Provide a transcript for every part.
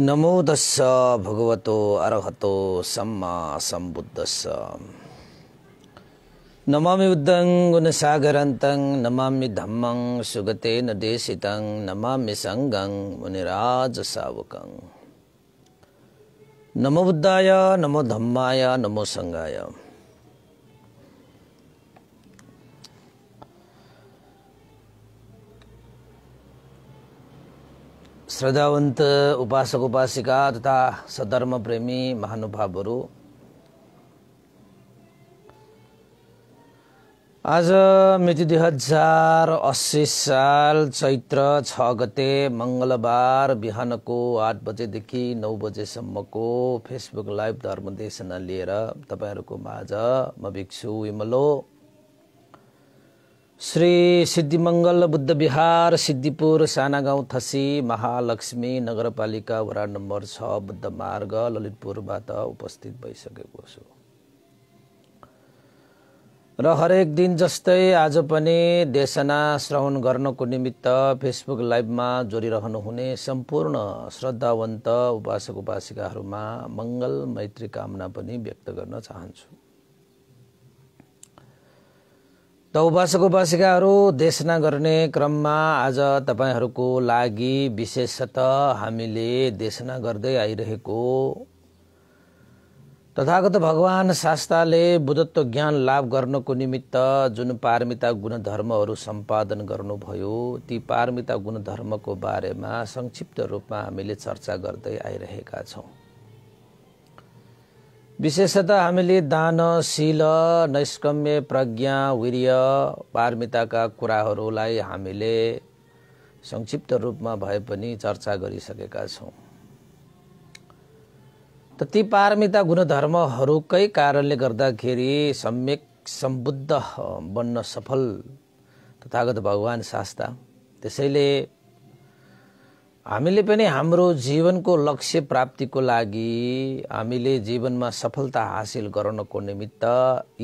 नमो दस्स भगवतो अरहतो सम्मा सम्बुद्धस्स नमामि बुद्धं गुणसागरन्तं नमामि धम्मं सुगतेन देशितं नमामि सङ्गं मुनिराजसावकं नमो बुद्धाय नमो धम्माय नमो सङ्गाय श्रद्धावन्त उपासक उपासिका तथा प्रेमी महानुभावहरू आज मिति दुई हजार अस्सी साल चैत्र छ गते मङ्गलबार बिहानको आठ बजेदेखि नौ बजेसम्मको फेसबुक लाइभ धर्मदेशना लिएर तपाईँहरूको माझ म भिक्षु इमलो श्री सिद्धिमङ्गल बुद्ध विहार सिद्धिपुर सानागाउँ थसी महालक्ष्मी नगरपालिका वडा नम्बर छ बुद्ध मार्ग ललितपुरबाट उपस्थित भइसकेको छु र हरेक दिन जस्तै आज पनि देशना श्रवण गर्नको निमित्त फेसबुक लाइभमा जोडिरहनुहुने सम्पूर्ण श्रद्धावन्त उपासक उपासिकाहरूमा मङ्गल मैत्री कामना पनि व्यक्त गर्न चाहन्छु त बासिकाहरू उपासिकाहरू देशना गर्ने क्रममा आज तपाईँहरूको लागि विशेषत हामीले देशना गर्दै आइरहेको तथागत भगवान् शास्त्रले बुद्धत्व ज्ञान लाभ गर्नको निमित्त जुन पारमिता गुणधर्महरू सम्पादन गर्नुभयो ती पारमिता गुणधर्मको बारेमा संक्षिप्त रूपमा हामीले चर्चा गर्दै आइरहेका छौँ विशेषतः हामीले दान शिल नैष्कम्य प्रज्ञा वीर्य पारमिताका कुराहरूलाई हामीले संक्षिप्त रूपमा भए पनि चर्चा गरिसकेका छौँ त ती पारमिता गुणधर्महरूकै कारणले गर्दाखेरि सम्यक सम्बुद्ध बन्न सफल तथागत भगवान् शास्ता त्यसैले हामीले पनि हाम्रो जीवनको लक्ष्य प्राप्तिको लागि हामीले जीवनमा सफलता हासिल गर्नको निमित्त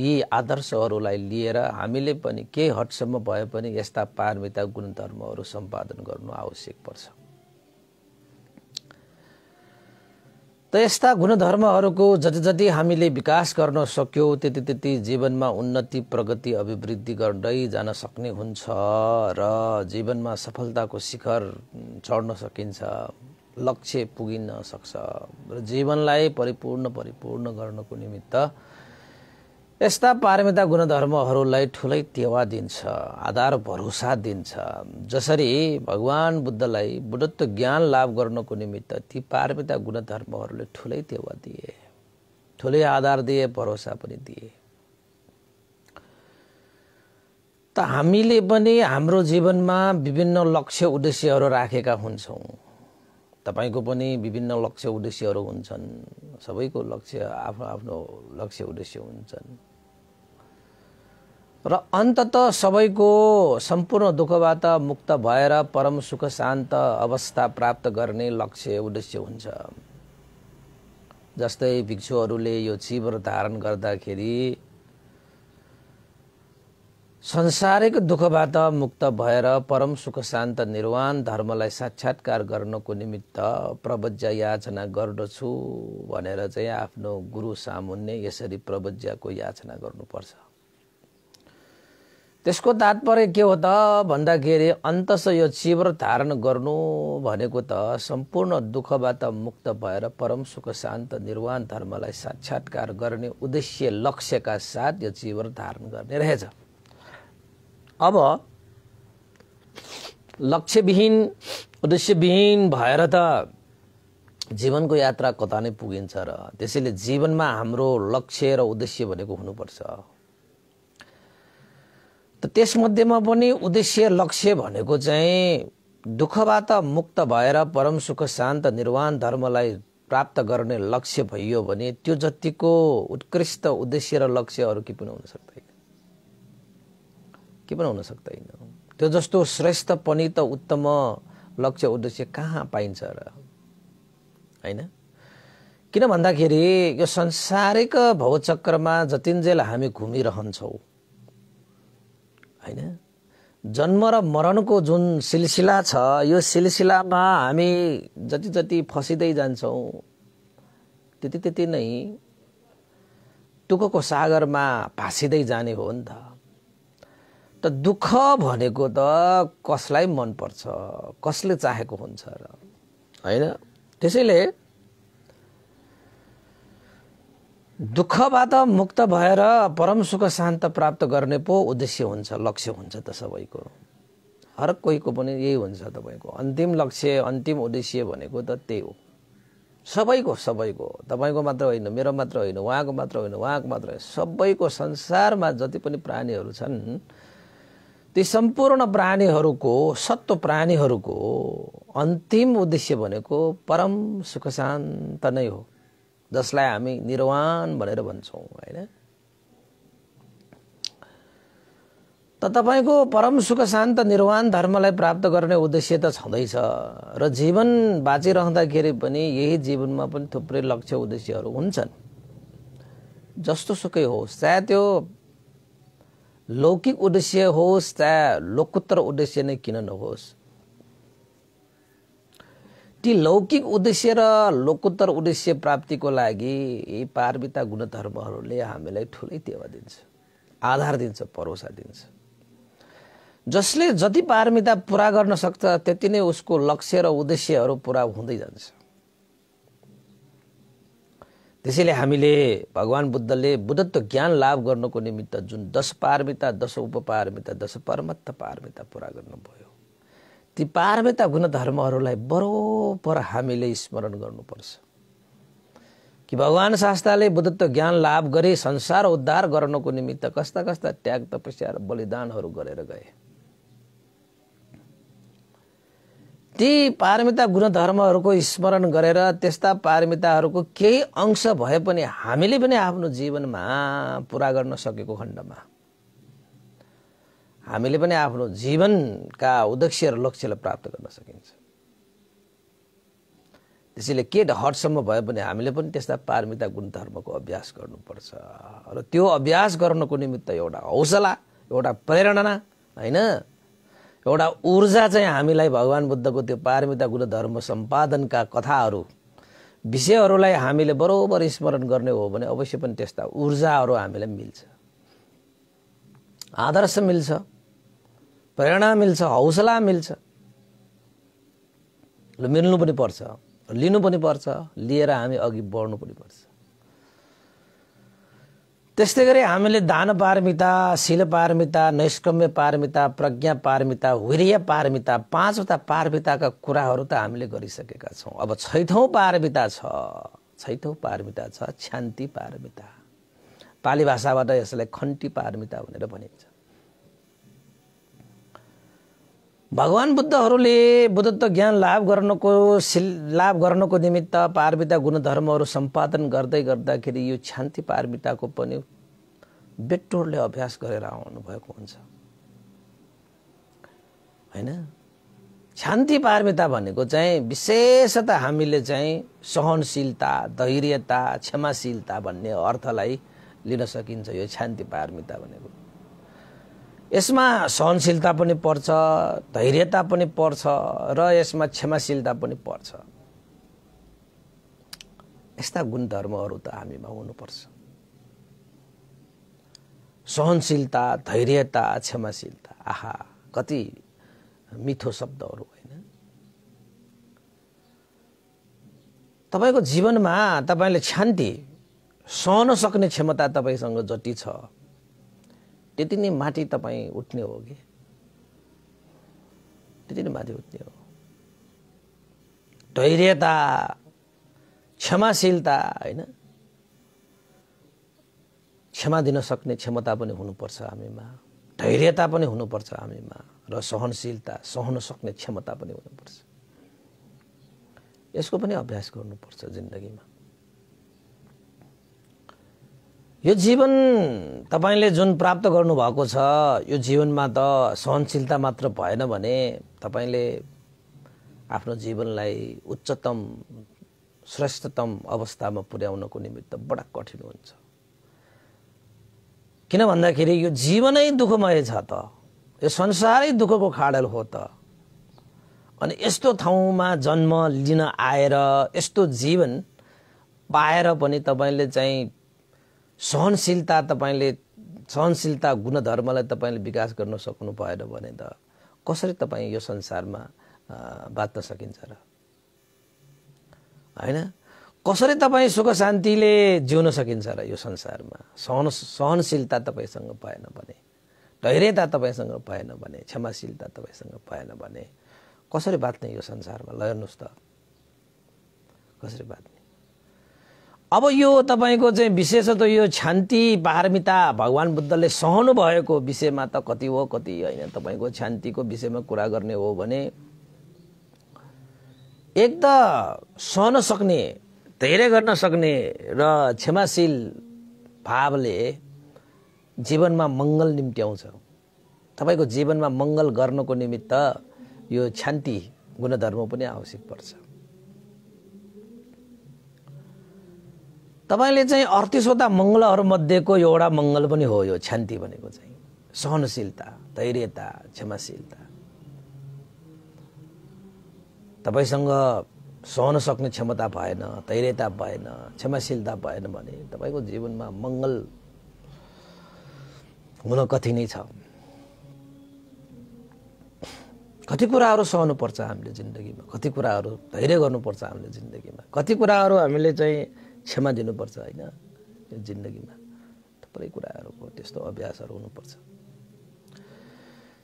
यी आदर्शहरूलाई लिएर हामीले पनि केही हदसम्म भए पनि यस्ता पारमिता गुणधर्महरू सम्पादन गर्नु आवश्यक पर्छ त यस्ता गुणधर्महरूको जति जति हामीले विकास गर्न सक्यौँ त्यति त्यति जीवनमा उन्नति प्रगति अभिवृद्धि गर्दै जान सक्ने हुन्छ र जीवनमा सफलताको शिखर चढ्न सकिन्छ लक्ष्य पुगिन सक्छ र जीवनलाई परिपूर्ण परिपूर्ण गर्नको निमित्त यस्ता पारमिता गुणधर्महरूलाई ठुलै टेवा दिन्छ आधार भरोसा दिन्छ जसरी भगवान् बुद्धलाई बुद्धत्व ज्ञान लाभ गर्नको निमित्त ती पारमिता गुणधर्महरूले ठुलै टेवा दिए ठुलै आधार दिए भरोसा पनि दिए त हामीले पनि हाम्रो जीवनमा विभिन्न लक्ष्य उद्देश्यहरू राखेका हुन्छौँ तपाईँको पनि विभिन्न लक्ष्य उद्देश्यहरू हुन्छन् सबैको लक्ष्य आफ्नो आफ्नो लक्ष्य उद्देश्य हुन्छन् र अन्तत सबैको सम्पूर्ण दुःखबाट मुक्त भएर परम सुख शान्त अवस्था प्राप्त गर्ने लक्ष्य उद्देश्य हुन्छ जस्तै भिक्षुहरूले यो चिवर धारण गर्दाखेरि संसारिक दुःखबाट मुक्त भएर परम सुख शान्त निर्वाण धर्मलाई साक्षात्कार गर्नको निमित्त प्रबज्जा याचना गर्दछु भनेर चाहिँ आफ्नो गुरु सामुन्ने यसरी प्रबज्जाको याचना गर्नुपर्छ त्यसको तात्पर्य के हो त भन्दाखेरि अन्तस यो चिवर धारण गर्नु भनेको त सम्पूर्ण दुःखबाट मुक्त भएर परम सुख शान्त निर्वाण धर्मलाई साक्षात्कार गर्ने उद्देश्य लक्ष्यका साथ यो चिवर धारण गर्ने रहेछ अब लक्ष्यविहीन उद्देश्यविहीन भएर त जीवनको यात्रा कता नै पुगिन्छ र त्यसैले जीवनमा हाम्रो लक्ष्य र उद्देश्य भनेको हुनुपर्छ त त्यसमध्येमा पनि उद्देश्य लक्ष्य भनेको चाहिँ दुःखबाट मुक्त भएर परम सुख शान्त निर्वाण धर्मलाई प्राप्त गर्ने लक्ष्य भइयो भने त्यो जतिको उत्कृष्ट उद्देश्य र लक्ष्य अरू के पनि हुन सक्दैन के पनि हुन सक्दैन त्यो जस्तो श्रेष्ठ पनि त उत्तम लक्ष्य उद्देश्य कहाँ पाइन्छ र होइन किन भन्दाखेरि यो संसारिक भवचक्रमा जतिन्जेल हामी घुमिरहन्छौँ होइन जन्म र मरणको जुन सिलसिला छ यो सिलसिलामा हामी जति जति फसिँदै जान्छौँ त्यति त्यति नै टुकको सागरमा भाँसिँदै जाने हो नि त त दुःख भनेको त कसलाई मनपर्छ कसले चाहेको हुन्छ र होइन त्यसैले दुःखबाट मुक्त भएर परम सुख शान्त प्राप्त गर्ने पो उद्देश्य हुन्छ लक्ष्य हुन्छ त सबैको हर कोहीको पनि यही हुन्छ तपाईँको अन्तिम लक्ष्य अन्तिम उद्देश्य भनेको त त्यही हो सबैको सबैको तपाईँको मात्र होइन मेरो मात्र होइन उहाँको मात्र होइन उहाँको मात्र होइन सबैको संसारमा जति पनि प्राणीहरू छन् ती सम्पूर्ण प्राणीहरूको सत्व प्राणीहरूको अन्तिम उद्देश्य भनेको परम सुख शान्त नै हो जसलाई हामी निर्वाण भनेर भन्छौँ होइन त तपाईँको परम सुख शान्त निर्वाण धर्मलाई प्राप्त गर्ने उद्देश्य त छँदैछ र जीवन बाँचिरहँदाखेरि पनि यही जीवनमा पनि थुप्रै लक्ष्य उद्देश्यहरू हुन्छन् जस्तो सुकै होस् चाहे त्यो लौकिक उद्देश्य होस् चाहे लोकोत्तर उद्देश्य नै किन नहोस् ती लौकिक उद्देश्य र लोकोत्तर उद्देश्य प्राप्तिको लागि यी पार्विता गुणधर्महरूले हामीलाई ठुलै टेवा दिन्छ आधार दिन्छ भरोसा दिन्छ जसले जति पारमिता पुरा गर्न सक्छ त्यति नै उसको लक्ष्य र उद्देश्यहरू पुरा हुँदै जान्छ त्यसैले हामीले भगवान् बुद्धले बुद्धत्व ज्ञान लाभ गर्नको निमित्त जुन दश पारमिता दश उपपारमिता दश परमत्त पारमिता पुरा गर्नुभयो ती पारमिता गुणधर्महरूलाई बरोबर हामीले स्मरण गर्नुपर्छ कि भगवान् शास्त्रले बुद्धत्व ज्ञान लाभ गरे संसार उद्धार गर्नको निमित्त कस्ता कस्ता त्याग तपस्या र बलिदानहरू गरेर गए ती पारमिता गुणधर्महरूको स्मरण गरेर त्यस्ता पारमिताहरूको केही अंश भए पनि हामीले पनि आफ्नो जीवनमा पुरा गर्न सकेको खण्डमा हामीले पनि आफ्नो जीवनका उद्देश्य र लक्ष्यलाई प्राप्त गर्न सकिन्छ त्यसैले के हदसम्म भए पनि हामीले पनि त्यस्ता पारमिता गुणधर्मको अभ्यास गर्नुपर्छ र त्यो अभ्यास गर्नको निमित्त एउटा हौसला एउटा प्रेरणा होइन एउटा ऊर्जा चाहिँ हामीलाई भगवान् बुद्धको त्यो पारमिता गुण धर्म सम्पादनका कथाहरू विषयहरूलाई हामीले बरोबर स्मरण गर्ने हो भने अवश्य पनि त्यस्ता ऊर्जाहरू हामीलाई मिल्छ आदर्श मिल्छ प्रेरणा मिल्छ हौसला मिल्छ मिल्नु पनि पर्छ लिनु पनि पर्छ लिएर हामी अघि बढ्नु पनि पर्छ त्यस्तै गरी हामीले दान पारमिता शिल पारमिता नैष्कम्य पारमिता प्रज्ञा पारमिता वीर्य पारमिता पाँचवटा पारमिताका कुराहरू त हामीले गरिसकेका छौँ अब छैठौँ पारमिता छ छैठौँ पारमिता छ छ्यान्ति पारमिता पाली भाषाबाट यसलाई खन्टी पारमिता भनेर भनिन्छ भगवान् बुद्धहरूले बुद्धत्व ज्ञान लाभ गर्नको सिल लाभ गर्नको निमित्त पार्मिता गुणधर्महरू सम्पादन गर्दै गर्दाखेरि यो शान्ति पार्मिताको पनि बेटोरले अभ्यास गरेर आउनुभएको हुन्छ होइन शान्ति पार्मिता भनेको चाहिँ विशेषतः हामीले चाहिँ सहनशीलता धैर्यता क्षमाशीलता भन्ने अर्थलाई लिन सकिन्छ यो शान्ति पार्मिता भनेको यसमा सहनशीलता पनि पर्छ धैर्यता पनि पर्छ र यसमा क्षमाशीलता पनि पर्छ यस्ता गुणधर्महरू त हामीमा हुनुपर्छ सहनशीलता धैर्यता क्षमाशीलता आहा कति मिठो शब्दहरू होइन तपाईँको जीवनमा तपाईँले शान्ति सहन सक्ने क्षमता तपाईँसँग जति छ त्यति नै माथि तपाईँ उठ्ने हो कि त्यति नै माथि उठ्ने हो धैर्यता क्षमाशीलता होइन क्षमा दिन सक्ने क्षमता पनि हुनुपर्छ हामीमा धैर्यता पनि हुनुपर्छ हामीमा र सहनशीलता सहन सक्ने क्षमता पनि हुनुपर्छ यसको पनि अभ्यास गर्नुपर्छ जिन्दगीमा यो जीवन तपाईँले जुन प्राप्त गर्नुभएको छ यो जीवनमा त सहनशीलता मात्र भएन भने तपाईँले आफ्नो जीवनलाई उच्चतम श्रेष्ठतम अवस्थामा पुर्याउनको निमित्त बडा कठिन हुन्छ किन भन्दाखेरि यो जीवनै दुःखमय छ त यो संसारै दुःखको खाडल हो त अनि यस्तो ठाउँमा जन्म लिन आएर यस्तो जीवन पाएर पनि तपाईँले चाहिँ सहनशीलता तपाईँले सहनशीलता गुणधर्मलाई तपाईँले विकास गर्न सक्नु भएन भने त कसरी तपाईँ यो संसारमा बाँच्न सकिन्छ र होइन कसरी तपाईँ सुख शान्तिले जिउन सकिन्छ र यो संसारमा सहन सहनशीलता तपाईँसँग पाएन भने धैर्यता तपाईँसँग पाएन भने क्षमाशीलता तपाईँसँग पाएन भने कसरी बाँच्ने यो संसारमा ल हेर्नुहोस् त कसरी बाँच्ने अब यो तपाईँको चाहिँ विशेषतः यो शान्ति पारमिता भगवान् बुद्धले सहनु भएको विषयमा त कति हो कति होइन तपाईँको शान्तिको विषयमा कुरा गर्ने हो भने एक त सहन सक्ने धेरै गर्न सक्ने र क्षमाशील भावले जीवनमा मङ्गल निम्त्याउँछ तपाईँको जीवनमा मङ्गल गर्नको निमित्त यो शान्ति गुणधर्म पनि आवश्यक पर्छ तपाईँले चाहिँ अडतिसवटा मङ्गलहरूमध्येको एउटा मङ्गल पनि हो यो क्षान्ति भनेको चाहिँ सहनशीलता धैर्यता क्षमाशीलता तपाईँसँग सहन सक्ने क्षमता भएन धैर्यता भएन क्षमाशीलता भएन भने तपाईँको जीवनमा मङ्गल हुन कति नै छ कति कुराहरू सहनुपर्छ हामीले जिन्दगीमा कति कुराहरू धैर्य गर्नुपर्छ हामीले जिन्दगीमा कति कुराहरू हामीले चाहिँ क्षमा दिनुपर्छ होइन यो जिन्दगीमा थुप्रै कुराहरूको त्यस्तो अभ्यासहरू हुनुपर्छ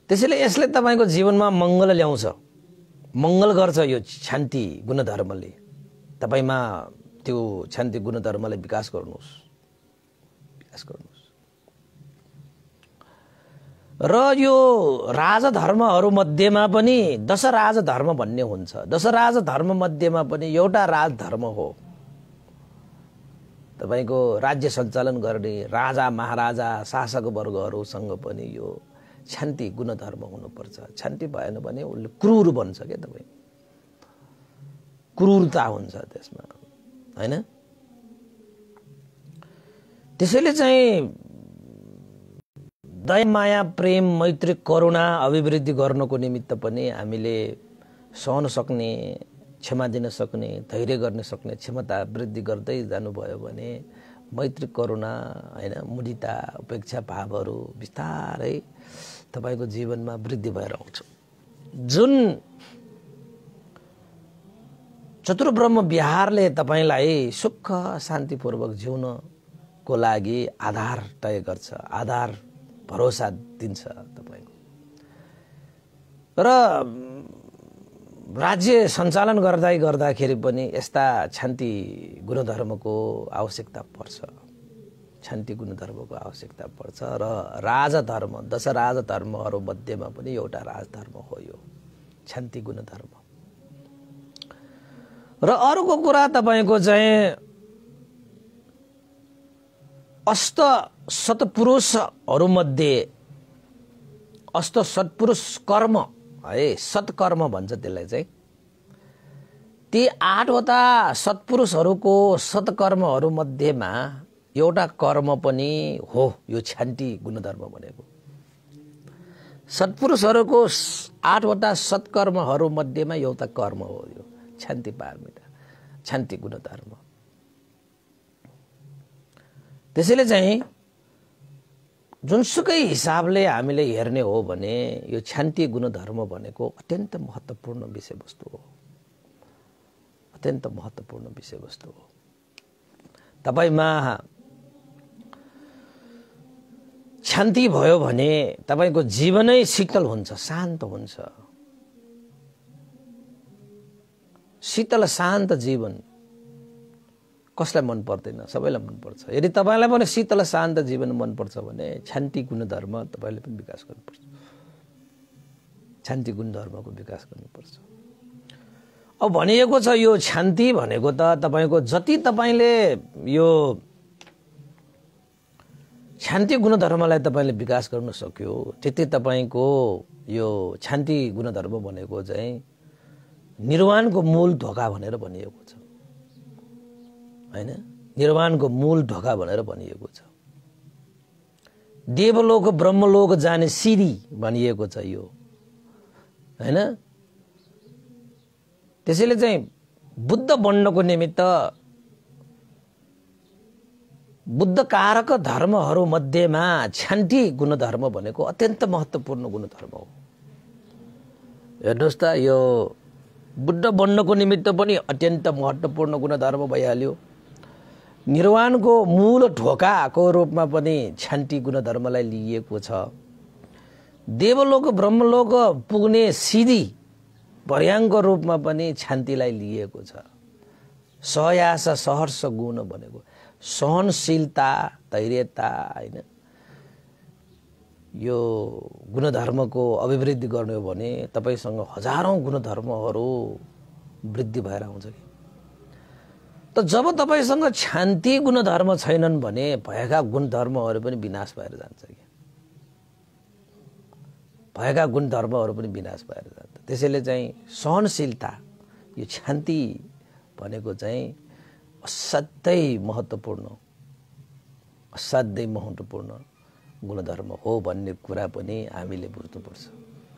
त्यसैले यसले तपाईँको जीवनमा मङ्गल ल्याउँछ मङ्गल गर्छ यो शान्ति गुणधर्मले तपाईँमा त्यो शान्ति गुणधर्मलाई विकास गर्नुहोस् विकास गर्नुहोस् र यो राजधर्महरूमध्येमा पनि दश राजधर्म भन्ने हुन्छ दश राजधर्ममध्येमा पनि एउटा राजधर्म हो तपाईँको राज्य सञ्चालन गर्ने राजा महाराजा शासक शासकवर्गहरूसँग पनि यो क्षान्ति गुणधर्म हुनुपर्छ क्षान्ति भएन भने उसले क्रुर बन्छ क्या तपाईँ क्रुरता हुन्छ त्यसमा होइन त्यसैले चाहिँ दया माया प्रेम मैत्री करुणा अभिवृद्धि गर्नको निमित्त पनि हामीले सहन सक्ने क्षमा दिन सक्ने धैर्य गर्न सक्ने क्षमता वृद्धि गर्दै जानुभयो भने मैत्री करुणा होइन मुदिता उपेक्षा भावहरू बिस्तारै तपाईँको जीवनमा वृद्धि भएर आउँछ जुन चतुर्ब्रह्म विहारले तपाईँलाई सुख शान्तिपूर्वक जिउनको लागि आधार तय गर्छ आधार भरोसा दिन्छ तपाईँको र राज्य सञ्चालन गर्दै गर्दाखेरि पनि यस्ता क्षान्ति गुणधर्मको आवश्यकता पर्छ क्षान्ति गुणधर्मको आवश्यकता पर्छ र राजधर्म दशराज मध्येमा पनि एउटा राजधर्म हो यो क्षान्ति गुणधर्म र अर्को कुरा तपाईँको चाहिँ अष्ट सत्पुरुषहरूमध्ये अस्त सत्पुरुष कर्म है सत्कर्म भन्छ त्यसलाई चाहिँ ती आठवटा सत्पुरुषहरूको सत्कर्महरूमध्येमा एउटा कर्म पनि हो यो छ्यान्टी गुणधर्म भनेको सत्पुरुषहरूको आठवटा सत्कर्महरूमध्येमा एउटा कर्म हो यो छ्यान्ति पारमिता छ्यान्ति गुणधर्म त्यसैले चाहिँ जुनसुकै हिसाबले हामीले हेर्ने हो भने यो छ्यान्ती गुणधर्म भनेको अत्यन्त महत्त्वपूर्ण विषयवस्तु हो अत्यन्त महत्त्वपूर्ण विषयवस्तु हो तपाईँमा छ्यान्ती भयो भने तपाईँको जीवनै शीतल हुन्छ शान्त हुन्छ शीतल शान्त जीवन कसलाई मन पर्दैन सबैलाई मनपर्छ यदि तपाईँलाई पनि शीतल शान्त जीवन मनपर्छ भने गुण गुणधर्म तपाईँले पनि विकास गर्नुपर्छ गुण गुणधर्मको विकास गर्नुपर्छ अब भनिएको छ यो छान्ति भनेको त तपाईँको जति तपाईँले यो छान्ति गुणधर्मलाई तपाईँले विकास गर्न सक्यो त्यति तपाईँको यो छान्ति गुणधर्म भनेको चाहिँ निर्वाणको मूल ढोका भनेर भनिएको छ होइन निर्वाणको मूल ढोका भनेर भनिएको छ देवलोक ब्रह्मलोक जाने सिरी भनिएको छ यो होइन त्यसैले चाहिँ बुद्ध बन्नको निमित्त बुद्धकारक धर्महरू मध्येमा छ्यान्टी गुणधर्म भनेको अत्यन्त महत्त्वपूर्ण गुणधर्म हो हेर्नुहोस् त यो बुद्ध बन्नको निमित्त पनि अत्यन्त महत्त्वपूर्ण गुणधर्म भइहाल्यो निर्वाणको मूल ढोकाको रूपमा पनि छ्यान्टी गुणधर्मलाई लिइएको छ देवलोक ब्रह्मलोक पुग्ने सिधी पर्याङ्क रूपमा पनि छान्तिलाई लिएको छ सहयास सहर्ष गुण भनेको सहनशीलता धैर्यता होइन यो गुणधर्मको अभिवृद्धि गर्ने हो भने तपाईँसँग हजारौँ गुणधर्महरू वृद्धि भएर आउँछ कि त जब तपाईँसँग शान्ति गुणधर्म छैनन् भने भएका गुणधर्महरू पनि विनाश भएर जान्छ कि भएका गुणधर्महरू पनि विनाश भएर जान्छ त्यसैले चाहिँ सहनशीलता यो शान्ति भनेको चाहिँ असाध्यै महत्त्वपूर्ण असाध्यै महत्त्वपूर्ण गुणधर्म हो भन्ने कुरा पनि हामीले बुझ्नुपर्छ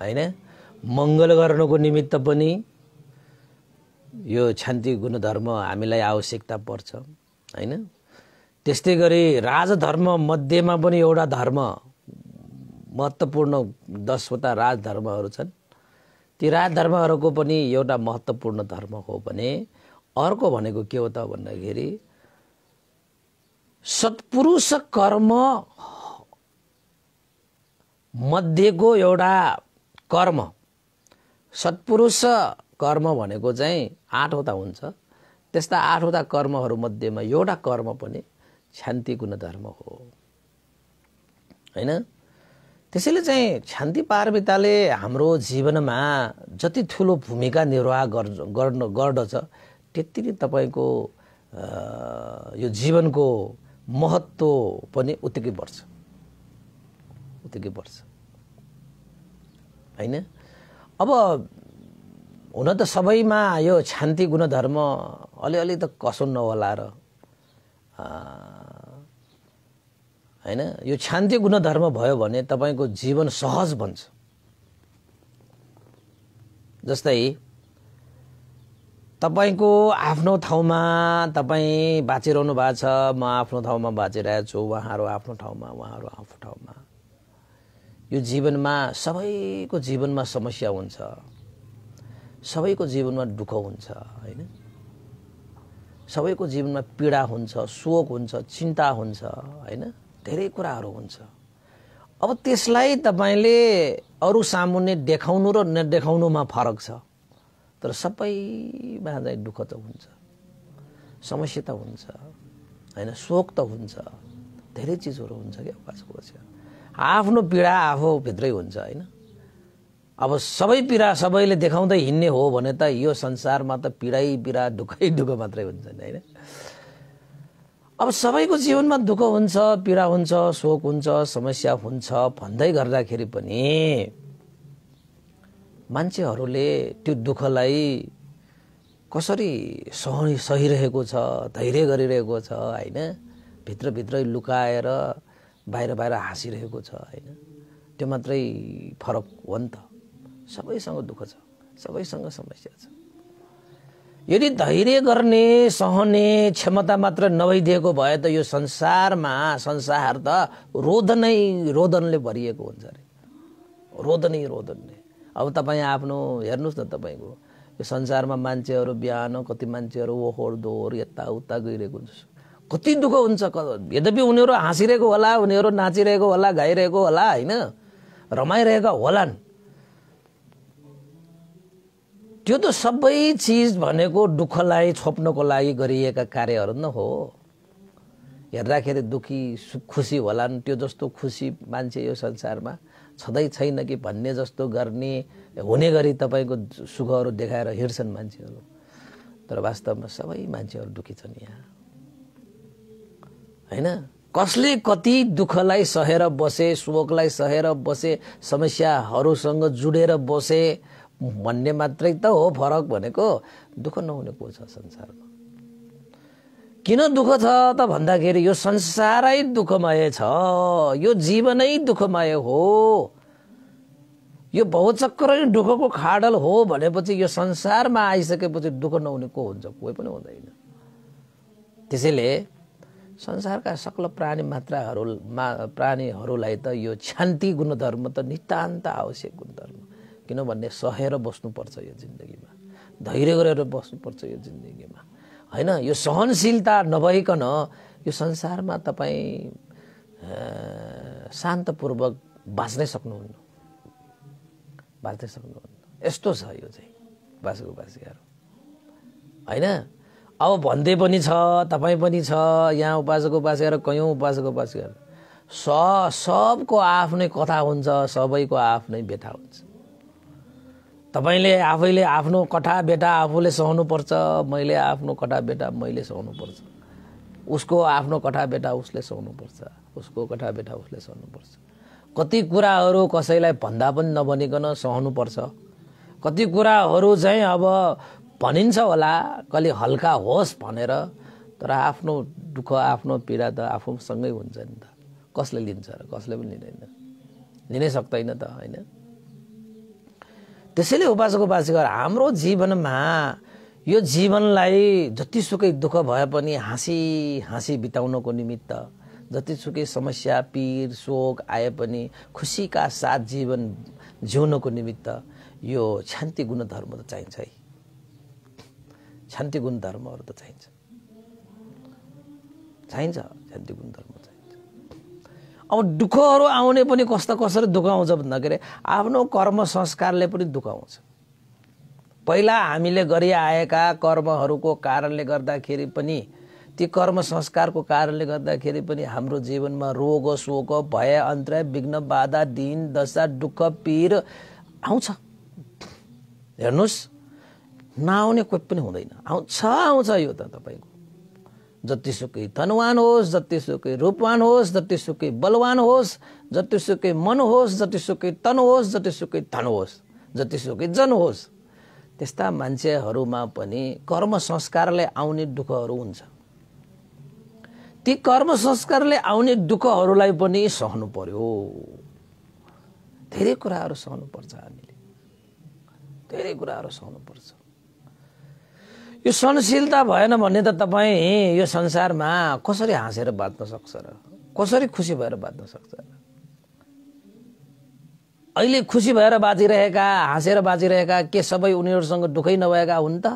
होइन मङ्गल गर्नुको निमित्त पनि यो क्षान्ति गुणधर्म हामीलाई आवश्यकता पर्छ होइन त्यस्तै गरी राजधर्म मध्येमा पनि एउटा धर्म महत्त्वपूर्ण दसवटा राजधर्महरू छन् ती राजधर्महरूको पनि एउटा महत्त्वपूर्ण धर्म हो भने अर्को भनेको के हो त भन्दाखेरि सत्पुरुष कर्म मध्येको एउटा कर्म सत्पुरुष कर्म भनेको चाहिँ आठवटा हुन्छ त्यस्ता आठवटा कर्महरूमध्येमा एउटा कर्म पनि शान्ति गुण धर्म हो होइन त्यसैले चाहिँ शान्ति पार्विताले हाम्रो जीवनमा जति ठुलो भूमिका निर्वाह गर्नु गर्दछ त्यति नै तपाईँको यो जीवनको महत्त्व पनि उत्तिकै बढ्छ उत्तिकै बढ्छ होइन अब हुन त सबैमा यो शान्ति गुणधर्म अलिअलि त कसो नहोला र होइन यो शान्ति गुणधर्म भयो भने तपाईँको जीवन सहज बन्छ जस्तै तपाईँको आफ्नो ठाउँमा तपाईँ बाँचिरहनु भएको छ म आफ्नो ठाउँमा बाँचिरहेको छु उहाँहरू आफ्नो ठाउँमा उहाँहरू आफ्नो ठाउँमा यो जीवनमा सबैको जीवनमा समस्या हुन्छ सबैको जीवनमा दुःख हुन्छ होइन सबैको जीवनमा पीडा हुन्छ शोक हुन्छ चिन्ता हुन्छ होइन धेरै कुराहरू हुन्छ अब त्यसलाई तपाईँले अरू सामुन्ने देखाउनु र नदेखाउनुमा फरक छ तर सबैमा चाहिँ दुःख त हुन्छ समस्या त हुन्छ होइन शोक त हुन्छ धेरै चिजहरू हुन्छ क्या उपासको आफ्नो पीडा आफूभित्रै हुन्छ होइन अब सबै पीडा सबैले देखाउँदै हिँड्ने हो भने त यो संसारमा त पीडै पीडा दुःखै दुःख मात्रै हुन्छ नि होइन अब सबैको जीवनमा दुःख हुन्छ पीडा हुन्छ शोक हुन्छ समस्या हुन्छ भन्दै गर्दाखेरि पनि मान्छेहरूले त्यो दुःखलाई कसरी सह सहिरहेको छ धैर्य गरिरहेको छ होइन भित्रभित्रै लुकाएर बाहिर बाहिर हाँसिरहेको छ होइन त्यो मात्रै फरक हो नि त सबैसँग दुःख छ सबैसँग समस्या छ यदि धैर्य गर्ने सहने क्षमता मात्र नभइदिएको भए त यो संसारमा संसार त रोदनै रोदनले भरिएको हुन्छ अरे रोदनै रोदनले अब तपाईँ आफ्नो हेर्नुहोस् न तपाईँको यो संसारमा मान्छेहरू बिहान कति मान्छेहरू ओहोर दोहोर यताउता गइरहेको हुन्छ कति दुःख हुन्छ यद्यपि उनीहरू हाँसिरहेको होला उनीहरू नाचिरहेको होला गाइरहेको होला होइन रमाइरहेका होलान् त्यो त सबै चिज भनेको दुःखलाई छोप्नको लागि गरिएका कार्यहरू नै हो हेर्दाखेरि दुःखी खुसी होलान् त्यो जस्तो खुसी मान्छे यो संसारमा छँदै छैन कि भन्ने जस्तो गर्ने हुने गरी तपाईँको सुखहरू देखाएर हिँड्छन् मान्छेहरू तर वास्तवमा सबै मान्छेहरू दुःखी छन् यहाँ होइन कसले कति दुःखलाई सहेर बसे शोकलाई सहेर बसे समस्याहरूसँग जुडेर बसे भन्ने मात्रै त हो फरक भनेको दुःख नहुने को छ संसारमा किन दुःख छ त भन्दाखेरि यो संसारै दुःखमय छ यो जीवनै दुःखमय हो यो बहुचक्र दुःखको खाडल हो भनेपछि यो संसारमा आइसकेपछि दुःख नहुने को हुन्छ कोही पनि हुँदैन त्यसैले संसारका सकल प्राणी मात्राहरूमा प्राणीहरूलाई त यो क्षान्ति गुणधर्म त नितान्त आवश्यक गुणधर्म किनभने सहेर बस्नुपर्छ यो जिन्दगीमा धैर्य गरेर बस्नुपर्छ यो जिन्दगीमा होइन यो सहनशीलता नभइकन यो संसारमा तपाईँ शान्तपूर्वक बाँच्नै सक्नुहुन्न बाँच्नै सक्नुहुन्न यस्तो छ यो चाहिँ बाँसको बासिकाहरू होइन अब भन्दै पनि छ तपाईँ पनि छ यहाँ उपासको उपासिकाहरू कयौँ उपासको उपासिकाहरू स सबको आफ्नै कथा हुन्छ सबैको आफ्नै व्यथा हुन्छ तपाईँले आफैले आफ्नो कठा बेटा आफूले सहनुपर्छ मैले आफ्नो कठा बेटा मैले पर्छ उसको आफ्नो कठा बेटा उसले सहनुपर्छ उसको कठा बेटा उसले पर्छ कति कुराहरू कसैलाई भन्दा पनि नभनिकन सहनुपर्छ कति कुराहरू चाहिँ अब भनिन्छ होला कहिले हल्का होस् भनेर तर आफ्नो दुःख आफ्नो पीडा त आफूसँगै हुन्छ नि त कसले लिन्छ र कसले पनि लिँदैन लिनै सक्दैन त होइन त्यसैले उपासक गर हाम्रो जीवनमा यो जीवनलाई जतिसुकै दुःख भए पनि हाँसी हाँसी बिताउनको निमित्त जतिसुकै समस्या पिर शोक आए पनि खुसीका साथ जीवन जिउनको निमित्त यो शान्ति गुण धर्म त चाहिन्छ है शान्ति गुण धर्महरू त चाहिन्छ चाहिन्छ शान्ति गुण धर्म अब दुःखहरू आउने पनि कस्तो कसरी दुःख आउँछ भन्दाखेरि आफ्नो कर्म संस्कारले पनि दुःख आउँछ पहिला हामीले गरिआएका कर्महरूको कारणले गर्दाखेरि पनि ती कर्म संस्कारको कारणले गर्दाखेरि पनि हाम्रो जीवनमा रोग शोक भय अन्त्र विघ्न बाधा दिन दशा दुःख पिर आउँछ हेर्नुहोस् नआउने कोही पनि हुँदैन आउँछ आउँछ यो त तपाईँको जतिसुकै धनवान होस् जतिसुकै रूपवान होस् जतिसुकै बलवान होस् जतिसुकै मन होस् जतिसुकै तन होस् जतिसुकै धन होस् जतिसुकै जन होस् त्यस्ता मान्छेहरूमा पनि कर्म संस्कारले आउने दुःखहरू हुन्छ ती कर्म संस्कारले आउने दुःखहरूलाई पनि सहनु पर्यो धेरै कुराहरू सहनुपर्छ हामीले धेरै कुराहरू सहनुपर्छ यो सहनशीलता भएन भने त तपाईँ यो संसारमा कसरी हाँसेर बाँच्न सक्छ र कसरी खुसी भएर बाँच्न सक्छ र अहिले खुसी भएर बाँचिरहेका हाँसेर बाँचिरहेका के सबै उनीहरूसँग दुःखै नभएका हुन् त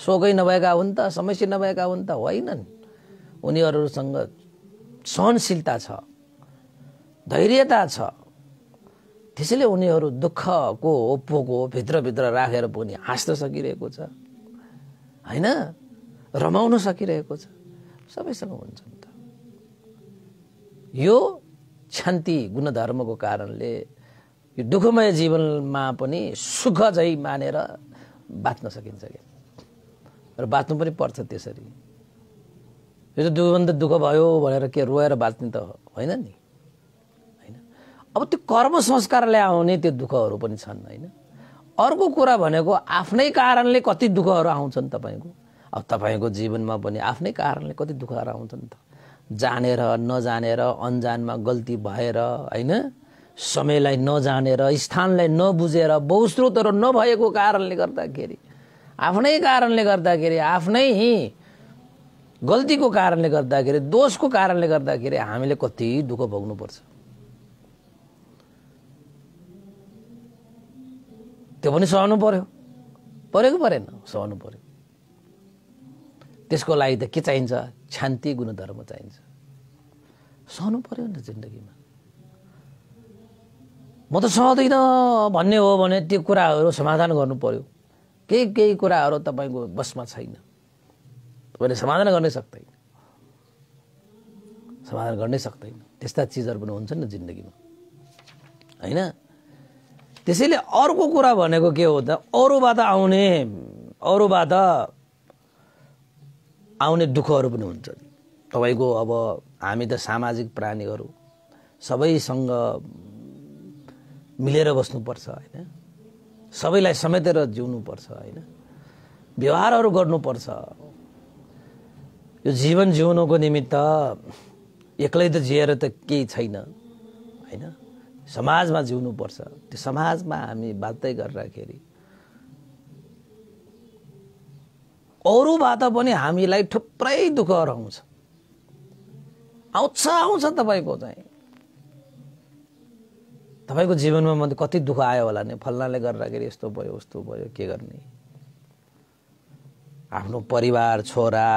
शोकै नभएका हुन् त समस्या नभएका हुन् त होइनन् उनीहरूसँग सहनशीलता छ धैर्यता छ त्यसैले उनीहरू दुःखको पोको भित्रभित्र राखेर पनि हाँस्न सकिरहेको छ होइन रमाउन सकिरहेको छ सबैसँग हुन्छ नि त यो क्षान्ति गुणधर्मको कारणले यो दुःखमय जीवनमा पनि सुख झै मानेर बाँच्न सकिन्छ क्या र बाँच्नु पनि पर्छ त्यसरी यो त दुःखभन्दा दुःख भयो भनेर के रोएर बाँच्ने त होइन नि होइन अब त्यो कर्म संस्कारले आउने त्यो दुःखहरू पनि छन् होइन अर्को कुरा भनेको आफ्नै कारणले कति दुःखहरू आउँछन् तपाईँको अब तपाईँको जीवनमा पनि आफ्नै कारणले कति दुःखहरू आउँछन् त जानेर नजानेर अन्जानमा गल्ती भएर होइन समयलाई नजानेर स्थानलाई नबुझेर बहुस्रोतहरू नभएको कारणले गर्दाखेरि आफ्नै कारणले गर्दाखेरि आफ्नै गल्तीको कारणले गर्दाखेरि दोषको कारणले गर्दाखेरि हामीले कति दुःख भोग्नुपर्छ त्यो पनि सहनु पर्यो पऱ्यो कि परेन सहनु पर्यो त्यसको लागि त के चाहिन्छ शान्ति गुणधर्म चाहिन्छ सहनु पर्यो नि जिन्दगीमा म त सहँदैन भन्ने हो भने त्यो कुराहरू समाधान गर्नु पऱ्यो केही केही कुराहरू तपाईँको बसमा छैन तपाईँले समाधान गर्नै सक्दैन समाधान गर्नै सक्दैन त्यस्ता चिजहरू पनि हुन्छन् नि जिन्दगीमा होइन त्यसैले अर्को कुरा भनेको के हो त अरूबाट आउने अरूबाट आउने दुःखहरू पनि हुन्छन् तपाईँको अब हामी त सामाजिक प्राणीहरू सबैसँग मिलेर बस्नुपर्छ होइन सबैलाई समेटेर जिउनुपर्छ होइन व्यवहारहरू गर्नुपर्छ यो जीवन जिउनुको निमित्त एक्लै त जिएर त केही छैन होइन समाजमा जिउनुपर्छ त्यो समाजमा हामी बाँच्दै गर्दाखेरि अरूबाट पनि हामीलाई थुप्रै दुःखहरू आउँछ आउँछ आउँछ तपाईँको चाहिँ तपाईँको जीवनमा मैले कति दुःख आयो होला नि फल्नाले गर्दाखेरि यस्तो भयो उस्तो भयो के गर्ने आफ्नो परिवार छोरा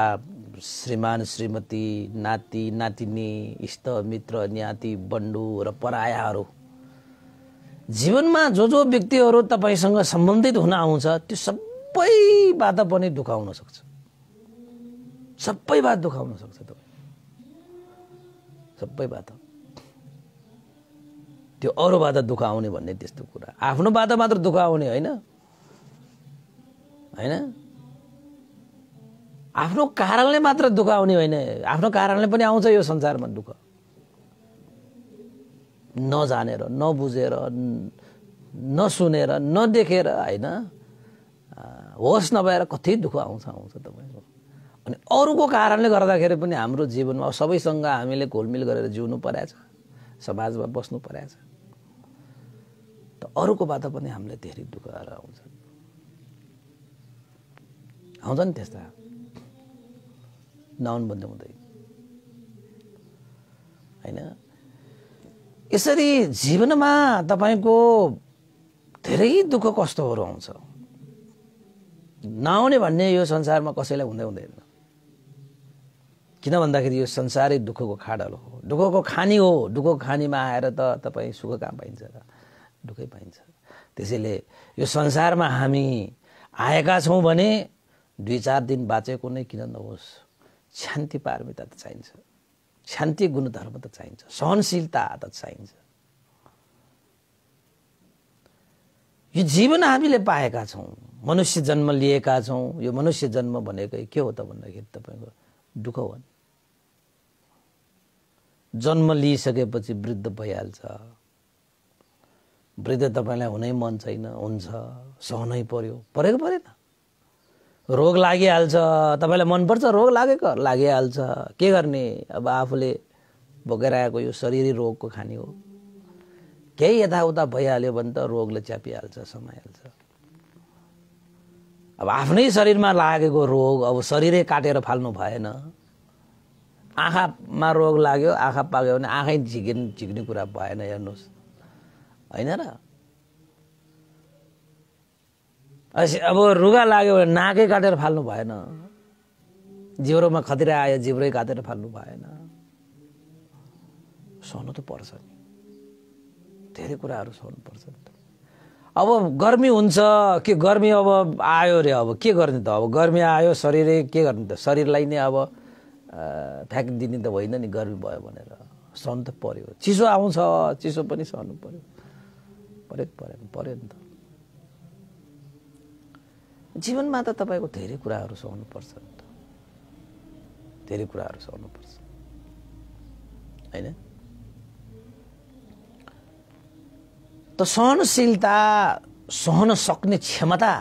श्रीमान श्रीमती नाति नातिनी इष्ट मित्र न्याति बन्डु र परायाहरू जीवनमा जो जो व्यक्तिहरू तपाईँसँग सम्बन्धित हुन आउँछ त्यो सबैबाट पनि दुखाउन सक्छ सबैबाट बात दुखाउन सक्छ तपाईँ सबैबाट त्यो अरूबाट दुःख आउने भन्ने त्यस्तो कुरा आफ्नो आफ्नोबाट मात्र दुःख आउने होइन होइन आफ्नो कारणले मात्र दुःख आउने होइन आफ्नो कारणले पनि आउँछ यो संसारमा दुःख नजानेर नबुझेर नसुनेर नदेखेर होइन होस् नभएर कति दुःख आउँछ आउँछ तपाईँको अनि अरूको कारणले गर्दाखेरि पनि हाम्रो जीवनमा सबैसँग हामीले घोलमिल गरेर जिउनु छ समाजमा बस्नु छ त अरूकोबाट पनि हामीलाई धेरै दुःखहरू आउँछ आउँछ नि त्यस्ता नाउन बन्द हुँदै होइन यसरी जीवनमा तपाईँको धेरै दुःख कस्तोहरू आउँछ नआउने भन्ने यो संसारमा कसैलाई हुँदै हुँदैन किन भन्दाखेरि यो संसारै दुःखको खाडल हो दुःखको खानी हो दुःखको खानीमा आएर त तपाईँ सुख कहाँ पाइन्छ र दुःखै पाइन्छ त्यसैले यो संसारमा हामी आएका छौँ भने दुई चार दिन बाँचेको नै किन नहोस् शान्ति पारमिता त चाहिन्छ शान्ति गुणधर्म त चाहिन्छ सहनशीलता आदत चाहिन्छ यो जीवन हामीले पाएका छौँ मनुष्य जन्म लिएका छौँ यो मनुष्य जन्म भनेकै के हो त भन्दाखेरि तपाईँको दुःख हो जन्म लिइसकेपछि वृद्ध भइहाल्छ वृद्ध तपाईँलाई हुनै मन छैन हुन्छ सहनै पर्यो परेको परेन रोग लागिहाल्छ तपाईँलाई मनपर्छ रोग लागेको लागिहाल्छ के गर्ने अब आफूले बोकेर आएको यो शरीरी रोगको खाने हो केही यताउता भइहाल्यो भने त रोगले च्यापिहाल्छ समाइहाल्छ अब आफ्नै शरीरमा लागेको रोग अब शरीरै काटेर फाल्नु भएन आँखामा रोग लाग्यो आँखा पाक्यो भने आँखै झिकिन झिक्ने कुरा भएन हेर्नुहोस् होइन र अब रुगा लाग्यो भने नाकै काटेर फाल्नु भएन जिब्रोमा खतिरा आयो जिब्रै काटेर फाल्नु भएन सहनु त पर्छ नि धेरै कुराहरू सहनुपर्छ नि त अब गर्मी हुन्छ के गर्मी अब आयो अरे अब के गर्ने त अब गर्मी आयो शरीरै के गर्ने त शरीरलाई नै अब फ्याँकिदिने त होइन नि गर्मी भयो भनेर सहनु त पऱ्यो चिसो आउँछ चिसो पनि सहनु पर्यो पर्यो पर्यो पऱ्यो नि त जीवनमा त तपाईँको धेरै कुराहरू सहनुपर्छ नि त धेरै कुराहरू सहनुपर्छ होइन त सहनशीलता सहन सक्ने क्षमता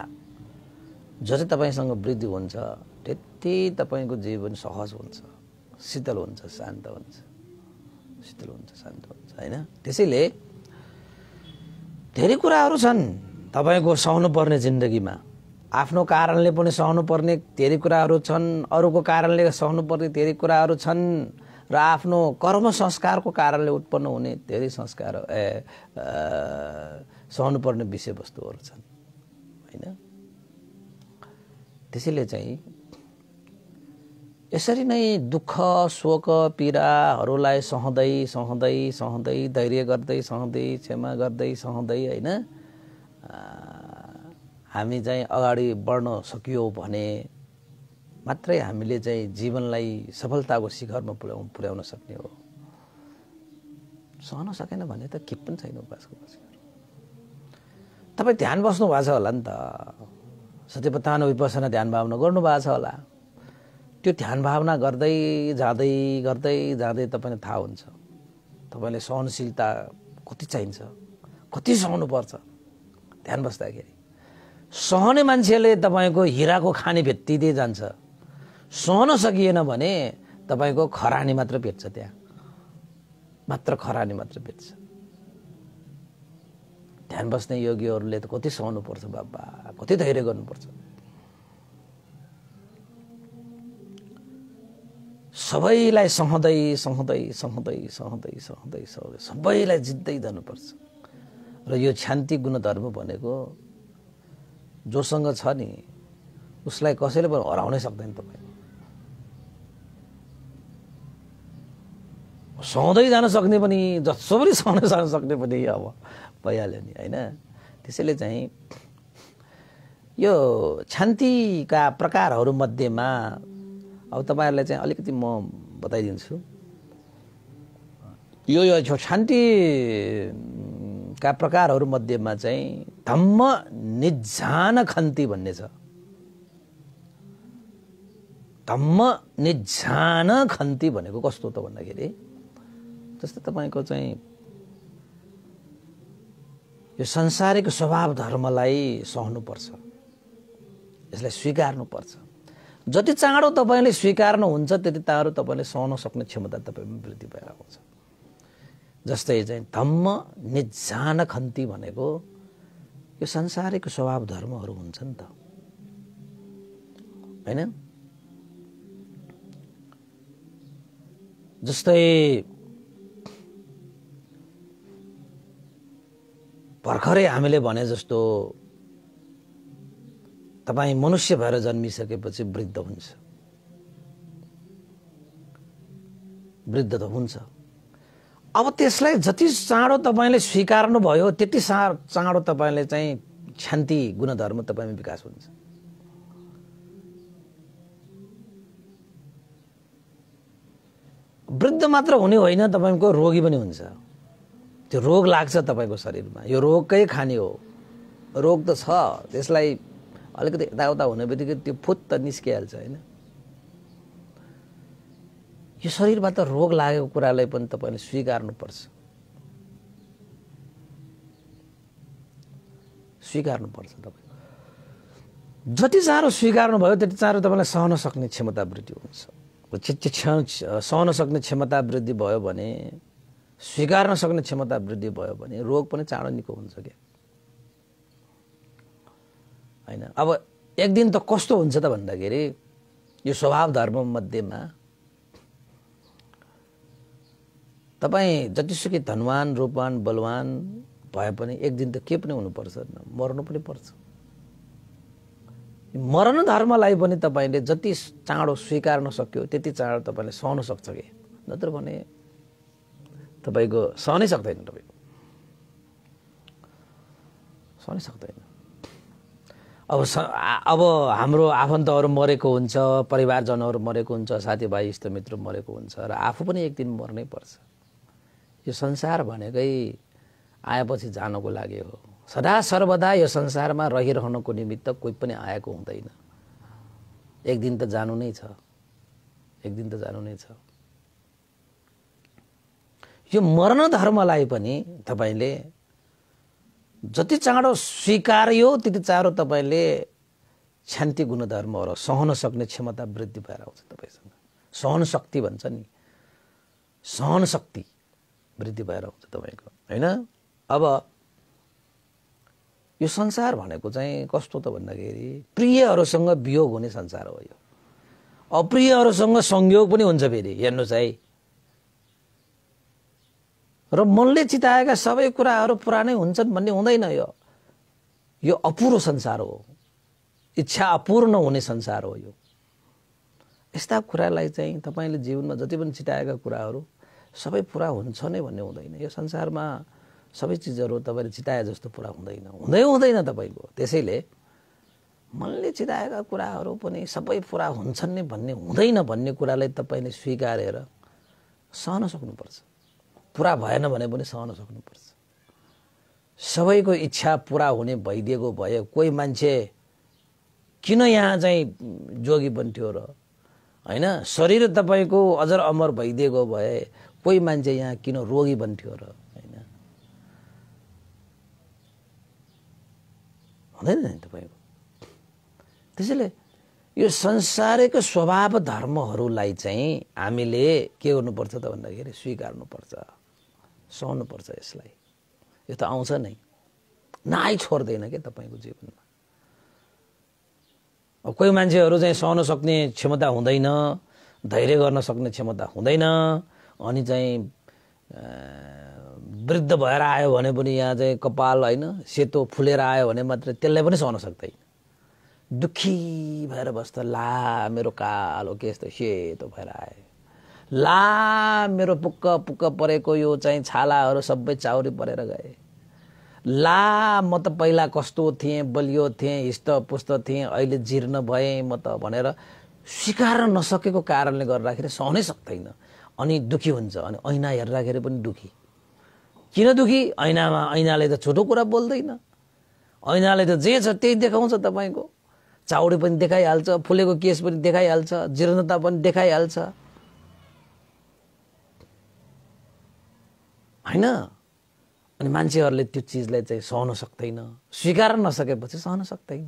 जो चाहिँ तपाईँसँग वृद्धि हुन्छ त्यति तपाईँको जीवन सहज हुन्छ शीतल हुन्छ शान्त हुन्छ शीतल हुन्छ शान्त हुन्छ होइन त्यसैले धेरै कुराहरू छन् तपाईँको सहनुपर्ने जिन्दगीमा आफ्नो कारणले पनि सहनुपर्ने धेरै कुराहरू छन् अरूको कारणले सहनुपर्ने धेरै कुराहरू छन् र आफ्नो कर्म संस्कारको कारणले उत्पन्न हुने धेरै संस्कार ए सहनुपर्ने विषयवस्तुहरू छन् होइन त्यसैले चाहिँ यसरी नै दुःख शोक पीडाहरूलाई सहँदै सहँदै सहँदै धैर्य गर्दै सहँदै क्षमा गर्दै सहँदै होइन हामी चाहिँ अगाडि बढ्न सकियो भने मात्रै हामीले चाहिँ जीवनलाई सफलताको शिखरमा पुर्याउ पुर्याउन सक्ने हो सहन सकेन भने त के पनि छैन उपासको तपाईँ ध्यान बस्नु भएको छ होला नि त सत्यपतान विपसना ध्यान भावना गर्नु भएको छ होला त्यो ध्यान भावना गर्दै जाँदै गर्दै जाँदै तपाईँलाई थाहा हुन्छ तपाईँले सहनशीलता कति चाहिन्छ कति सहनुपर्छ ध्यान बस्दाखेरि सहने मान्छेले तपाईँको हिराको खाने भेटिँदै जान्छ सहन सकिएन भने तपाईँको खरानी मात्र भेट्छ त्यहाँ मात्र खरानी मात्र भेट्छ ध्यान बस्ने योगीहरूले त कति सहनु पर्छ बाबा कति धैर्य गर्नुपर्छ सबैलाई सहँदै सहँदै सहँदै सहँदै सहँदै सहँदै सबैलाई जित्दै जानुपर्छ र यो शान्ति गुणधर्म भनेको जोसँग छ नि उसलाई कसैले पनि हराउनै सक्दैन तपाईँ सहँदै जान सक्ने पनि जसो पनि सहन जान सक्ने पनि अब भइहाल्यो नि होइन त्यसैले चाहिँ यो शान्तिका प्रकारहरूमध्येमा अब तपाईँहरूलाई चाहिँ अलिकति म बताइदिन्छु यो यो शान्ति का मध्येमा चाहिँ धम्म निजान खन्ती भन्ने छ धम्म निजान खन्ती भनेको कस्तो त भन्दाखेरि जस्तै तपाईँको चाहिँ यो संसारिक स्वभाव धर्मलाई सहनुपर्छ यसलाई स्वीकार्नुपर्छ जति चाँडो तपाईँले स्वीकार्नुहुन्छ त्यति चाँडो तपाईँले सहन सक्ने क्षमता तपाईँमा वृद्धि भएर आउँछ जस्तै चाहिँ धम्म निजान खन्ती भनेको यो संसारैको स्वभाव धर्महरू हुन्छ नि त होइन जस्तै भर्खरै हामीले भने जस्तो तपाईँ मनुष्य भएर जन्मिसकेपछि वृद्ध हुन्छ वृद्ध त हुन्छ अब त्यसलाई जति चाँडो तपाईँले स्वीकार्नुभयो त्यति सा चाँडो तपाईँले चाहिँ क्षान्ति गुणधर्म तपाईँमा विकास हुन्छ वृद्ध मात्र हुने होइन तपाईँको रोगी पनि हुन्छ त्यो रोग लाग्छ तपाईँको शरीरमा यो रोगकै खाने हो रोग त छ त्यसलाई अलिकति यताउता हुने बित्तिकै त्यो फुत्त निस्किहाल्छ होइन यो शरीरमा त रोग लागेको कुरालाई पनि तपाईँले स्वीकार्नुपर्छ स्वीकार्नुपर्छ तपाईँ जति चाँडो स्वीकार्नुभयो त्यति चाँडो तपाईँलाई सहन सक्ने क्षमता वृद्धि हुन्छ सहन सक्ने क्षमता वृद्धि भयो भने स्वीकार्न सक्ने क्षमता वृद्धि भयो भने रोग पनि चाँडो निको हुन्छ क्या होइन अब एक दिन त कस्तो हुन्छ त भन्दाखेरि यो स्वभाव धर्म मध्येमा तपाईँ जतिसुकै धनवान रूपवान बलवान भए पनि एक दिन त के पनि हुनुपर्छ मर्नु पनि पर्छ मरण धर्मलाई पनि तपाईँले जति चाँडो स्वीकार्न सक्यो त्यति चाँडो तपाईँले सहनु सक्छ कि नत्र भने तपाईँको सहनै सक्दैन तपाईँको सहनै सक्दैन अब स अब हाम्रो आफन्तहरू मरेको हुन्छ परिवारजनहरू मरेको हुन्छ साथीभाइ इष्टमित्र मरेको हुन्छ र आफू पनि एक दिन मर्नै पर्छ यो संसार भनेकै आएपछि जानको लागि हो सदा सर्वदा यो संसारमा रहिरहनुको निमित्त कोही पनि आएको हुँदैन एक दिन त जानु नै छ एक दिन त जानु नै छ यो मरण धर्मलाई पनि तपाईँले जति चाँडो स्वीकार्यो त्यति चाँडो तपाईँले क्षान्ति र सहन सक्ने क्षमता वृद्धि भएर आउँछ तपाईँसँग सहन शक्ति भन्छ नि सहन शक्ति वृद्धि भएर हुन्छ तपाईँको होइन अब यो संसार भनेको चाहिँ कस्तो त भन्दाखेरि प्रियहरूसँग वियोग हुने संसार हो यो अप्रियहरूसँग संयोग पनि हुन्छ फेरि हेर्नुहोस् है र मनले चिताएका सबै कुराहरू पुरानै हुन्छन् भन्ने हुँदैन यो यो अपुरो संसार हो इच्छा अपूर्ण हुने संसार हो यो यस्ता कुरालाई चाहिँ तपाईँले जीवनमा जति पनि चिताएका कुराहरू सबै पुरा हुन्छ नै भन्ने हुँदैन यो संसारमा सबै चिजहरू तपाईँले चिताए जस्तो पुरा हुँदैन हुँदै हुँदैन तपाईँको त्यसैले मनले चिताएका कुराहरू पनि सबै पुरा हुन्छन् नै भन्ने हुँदैन भन्ने कुरालाई तपाईँले स्वीकारेर सहन सक्नुपर्छ पुरा भएन भने पनि सहन सक्नुपर्छ सबैको इच्छा पुरा हुने भइदिएको भए कोही मान्छे किन यहाँ चाहिँ जोगी बन्थ्यो र होइन शरीर तपाईँको अजर अमर भइदिएको भए कोही मान्छे यहाँ किन रोगी बन्थ्यो र होइन हुँदैन नि तपाईँको त्यसैले यो संसारको स्वभाव धर्महरूलाई चाहिँ हामीले के गर्नुपर्छ त भन्दाखेरि स्वीकार्नुपर्छ सहनुपर्छ यसलाई यो त आउँछ नै नआइ छोड्दैन क्या तपाईँको जीवनमा अब कोही मान्छेहरू चाहिँ सहन सक्ने क्षमता हुँदैन धैर्य गर्न सक्ने क्षमता हुँदैन अनि चाहिँ वृद्ध भएर आयो भने पनि यहाँ चाहिँ कपाल होइन सेतो फुलेर आयो भने मात्र त्यसलाई पनि सहन सक्दैन दुःखी भएर बस्छ ला मेरो कालो के यस्तो सेतो भएर आयो ला मेरो पुक्क पुक्क परेको यो चाहिँ छालाहरू सबै चाउरी परेर गए ला म त पहिला कस्तो थिएँ बलियो थिएँ हिष्ट पुस्त थिएँ अहिले जीर्ण भएँ म त भनेर स्वीकार नसकेको कारणले गर्दाखेरि सहनै सक्दैन अनि दुःखी हुन्छ अनि ऐना हेरेर पनि दुःखी किन दुःखी ऐनामा ऐनाले त छोटो कुरा बोल्दैन ऐनाले त जे छ त्यही देखाउँछ तपाईँको चाउडे पनि देखाइहाल्छ फुलेको केस पनि देखाइहाल्छ जीर्णता पनि देखाइहाल्छ होइन अनि मान्छेहरूले त्यो चिजलाई चाहिँ सहन सक्दैन स्वीकार नसकेपछि सहन सक्दैन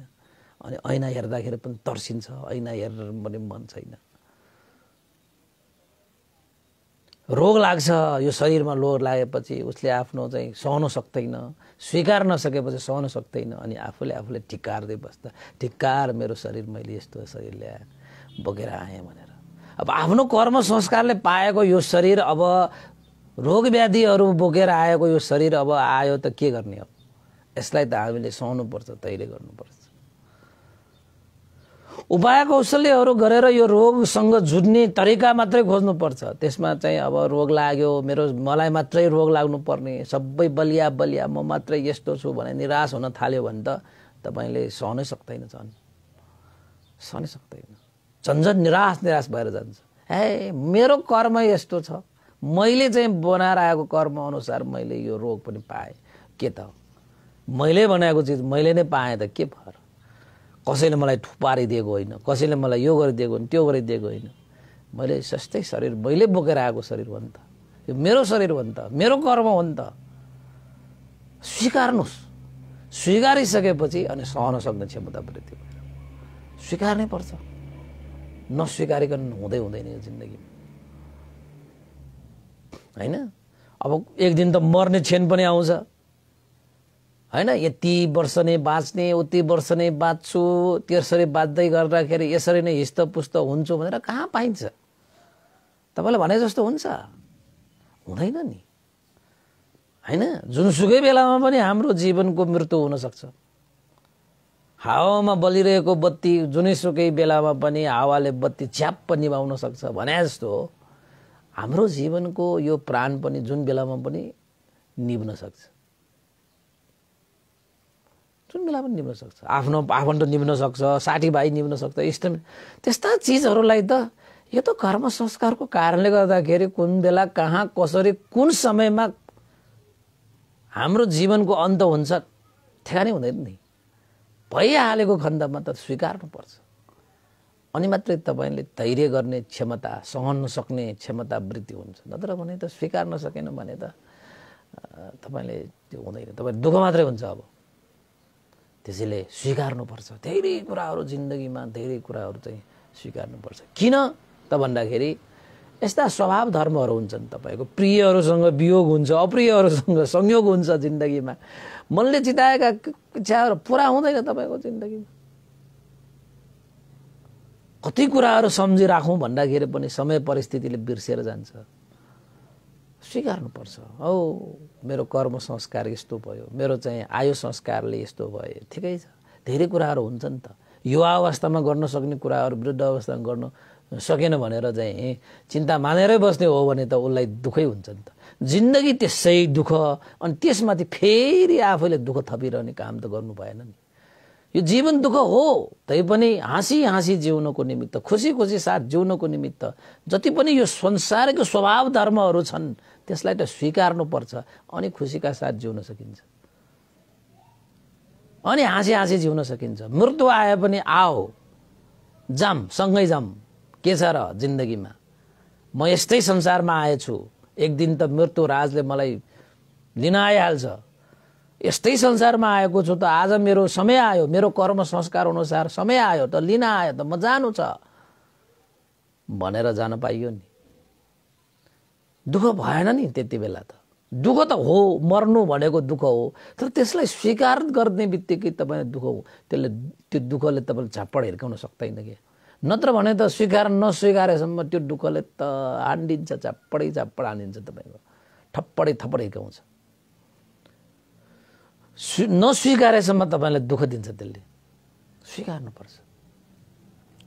अनि ऐना हेर्दाखेरि पनि तर्सिन्छ ऐना हेरेर पनि मन छैन रोग लाग्छ यो शरीरमा रोग लागेपछि उसले आफ्नो चाहिँ सहन सक्दैन स्वीकार नसकेपछि सहन सक्दैन अनि आफूले आफूले ढिक्कार्दै बस्दा ढिक्कार मेरो शरीर मैले यस्तो शरीर ल्याएँ बोकेर आएँ भनेर अब आफ्नो कर्म संस्कारले पाएको यो शरीर अब रोग व्याधिहरू बोकेर आएको यो शरीर अब आयो त के गर्ने हो यसलाई त हामीले सहनुपर्छ तैले गर्नुपर्छ उपाय कौशल्यहरू गरेर यो रोगसँग जुट्ने तरिका मात्रै खोज्नुपर्छ त्यसमा चाहिँ अब रोग लाग्यो मेरो मलाई मात्रै रोग लाग्नुपर्ने सबै बलिया बलिया म मात्रै यस्तो छु भने निराश हुन थाल्यो भने त तपाईँले सहनै सक्दैन झन् सहनै सक्दैन झन्झन निराश निराश भएर जान्छ ए मेरो कर्म यस्तो छ मैले चाहिँ बनाएर आएको कर्म अनुसार मैले यो रोग पनि पाएँ के त मैले बनाएको चिज मैले नै पाएँ त के भएर कसैले मलाई थुपारिदिएको होइन कसैले मलाई यो गरिदिएको होइन त्यो गरिदिएको होइन मैले सस्तै शरीर मैले बोकेर आएको शरीर हो नि त यो मेरो शरीर हो नि त मेरो कर्म हो नि त स्वीकार्नुहोस् स्वीकारिसकेपछि अनि सहन सक्ने क्षमता पनि त्यो स्वीकार्नै पर्छ नस्वीकारिकन हुँदै हुँदैन यो जिन्दगीमा होइन अब एक दिन त मर्ने क्षण पनि आउँछ होइन यति वर्ष नै बाँच्ने उति वर्ष नै बाँच्छु त्यसरी बाँच्दै गर्दाखेरि यसरी नै हिस्त पुस्त हुन्छु भनेर कहाँ पाइन्छ तपाईँलाई भने जस्तो हुन्छ हुँदैन नि होइन जुनसुकै बेलामा पनि हाम्रो जीवनको मृत्यु हुनसक्छ हावामा बलिरहेको बत्ती जुनैसुकै बेलामा पनि हावाले बत्ती च्याप्प निभाउन सक्छ भने जस्तो हाम्रो जीवनको यो प्राण पनि जुन बेलामा पनि निभ्न सक्छ जुन बेला पनि निम्न सक्छ आफ्नो आफन्त निम्न सक्छ साथीभाइ निम्न सक्छ इष्ट त्यस्ता चिजहरूलाई त यो त कर्म संस्कारको कारणले गर्दाखेरि कुन बेला कहाँ कसरी कुन समयमा हाम्रो जीवनको अन्त हुन्छ ठेगानै हुँदैन नि भइहालेको खण्डमा त स्वीकार्नुपर्छ अनि मात्रै तपाईँले धैर्य गर्ने क्षमता सहन सक्ने क्षमता वृद्धि हुन्छ नत्र भने त स्वीकार्न सकेन भने त तपाईँले त्यो हुँदैन तपाईँ दुःख मात्रै हुन्छ अब त्यसैले स्वीकार्नुपर्छ धेरै कुराहरू जिन्दगीमा धेरै कुराहरू चाहिँ स्वीकार्नुपर्छ किन त भन्दाखेरि यस्ता स्वभाव धर्महरू हुन्छन् तपाईँको प्रियहरूसँग वियोग हुन्छ अप्रियहरूसँग संयोग हुन्छ जिन्दगीमा मनले चिताएका इच्छाहरू पुरा हुँदैन तपाईँको जिन्दगीमा कति कुराहरू सम्झिराखौँ भन्दाखेरि पनि समय परिस्थितिले बिर्सेर जान्छ स्वीकार्नुपर्छ औ मेरो कर्म संस्कार यस्तो भयो मेरो चाहिँ आयु संस्कारले यस्तो भयो ठिकै छ धेरै कुराहरू हुन्छ नि त युवा अवस्थामा गर्न सक्ने कुराहरू वृद्ध अवस्थामा गर्न सकेन भनेर चाहिँ चिन्ता मानेरै बस्ने हो भने त उसलाई दुःखै हुन्छ नि त जिन्दगी त्यसै दुःख अनि त्यसमाथि फेरि आफैले दुःख थपिरहने काम त गर्नु भएन नि यो जीवन दुःख हो तैपनि हाँसी हाँसी जिउनको निमित्त खुसी खुसी साथ जिउनको निमित्त जति पनि यो संसारको स्वभाव धर्महरू छन् त्यसलाई त स्वीकार्नुपर्छ अनि खुसीका साथ जिउन सकिन्छ अनि हाँसी हाँसी जिउन सकिन्छ मृत्यु आए पनि आओ जाम सँगै जाम के छ र जिन्दगीमा म यस्तै संसारमा आएछु एक दिन त मृत्यु राजले मलाई लिन आइहाल्छ यस्तै संसारमा आएको छु त आज मेरो समय आयो मेरो कर्म संस्कार अनुसार समय आयो त लिन आयो त म जानु छ भनेर जान पाइयो नि दुःख भएन नि त्यति बेला त दुःख त हो मर्नु भनेको दुःख हो तर त्यसलाई स्वीकार गर्ने बित्तिकै तपाईँ दुःख हो त्यसले त्यो दुःखले तपाईँले झप्पड हिर्काउन सक्दैन कि नत्र भने त स्वीकार नस्वीकारेसम्म त्यो दुःखले त हान्डिन्छ झापडै झाप्पड हानिन्छ तपाईँको ठप्पडै थप्पड हिर्काउँछ नस्वीकारेसम्म तपाईँलाई दुःख दिन्छ त्यसले स्वीकार्नुपर्छ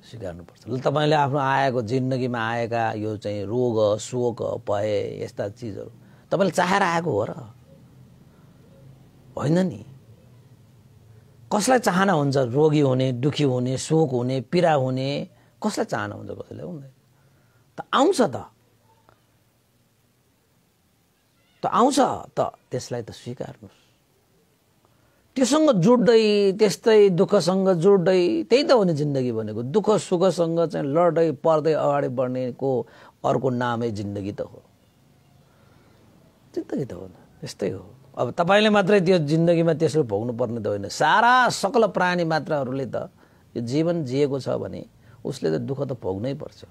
स्वीकार्नुपर्छ ल तपाईँले आफ्नो आएको जिन्दगीमा आएका यो चाहिँ रोग शोक भय यस्ता चिजहरू तपाईँले चाहेर आएको हो र होइन नि कसलाई चाहना हुन्छ रोगी हुने दुखी हुने शोक हुने पीडा हुने कसलाई चाहना हुन्छ कसैलाई हुँदैन त आउँछ त त आउँछ त त्यसलाई त स्वीकार्नुहोस् त्योसँग जुट्दै त्यस्तै दुःखसँग जुट्दै त्यही त हो नि जिन्दगी भनेको दुःख सुखसँग चाहिँ लड्दै पर्दै अगाडि बढ्नेको अर्को नामै जिन्दगी त हो जिन्दगी त हो त्यस्तै हो अब तपाईँले मात्रै त्यो जिन्दगीमा त्यसरी भोग्नुपर्ने त होइन सारा सकल प्राणी मात्राहरूले त यो जीवन जिएको छ भने उसले त दुःख त भोग्नै पर्छ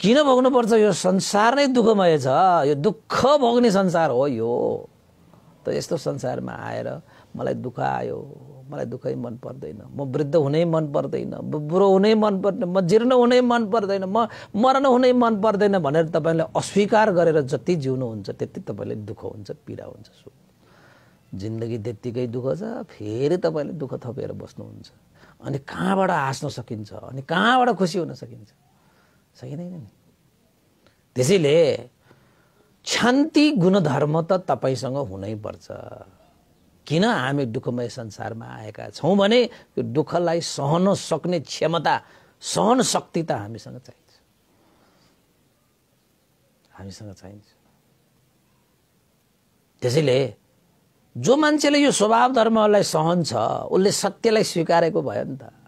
किन भोग्नुपर्छ यो संसार नै दुःखमय छ यो दुःख भोग्ने संसार हो यो त यस्तो संसारमा आएर मलाई दुःख आयो मलाई दुःखै मन पर्दैन म वृद्ध हुनै मन पर्दैन म बुढो हुनै मन पर्दैन म जीर्ण हुनै मन पर्दैन म मरण हुनै मन पर्दैन भनेर तपाईँले अस्वीकार गरेर जति जिउनुहुन्छ त्यति तपाईँले दुःख हुन्छ पीडा हुन्छ सुख जिन्दगी त्यत्तिकै दुःख छ फेरि तपाईँले दुःख थपेर बस्नुहुन्छ अनि कहाँबाट हाँस्न सकिन्छ अनि कहाँबाट खुसी हुन सकिन्छ सकिँदैन नि त्यसैले शान्ति गुणधर्म त तपाईँसँग हुनैपर्छ किन हामी दुःखमय संसारमा आएका छौँ भने यो दुःखलाई सहन सक्ने क्षमता सहन शक्ति त हामीसँग चाहिन्छ हामीसँग चाहिन्छ त्यसैले जो मान्छेले यो स्वभाव धर्मलाई सहन्छ उसले सत्यलाई स्वीकारेको भयो नि त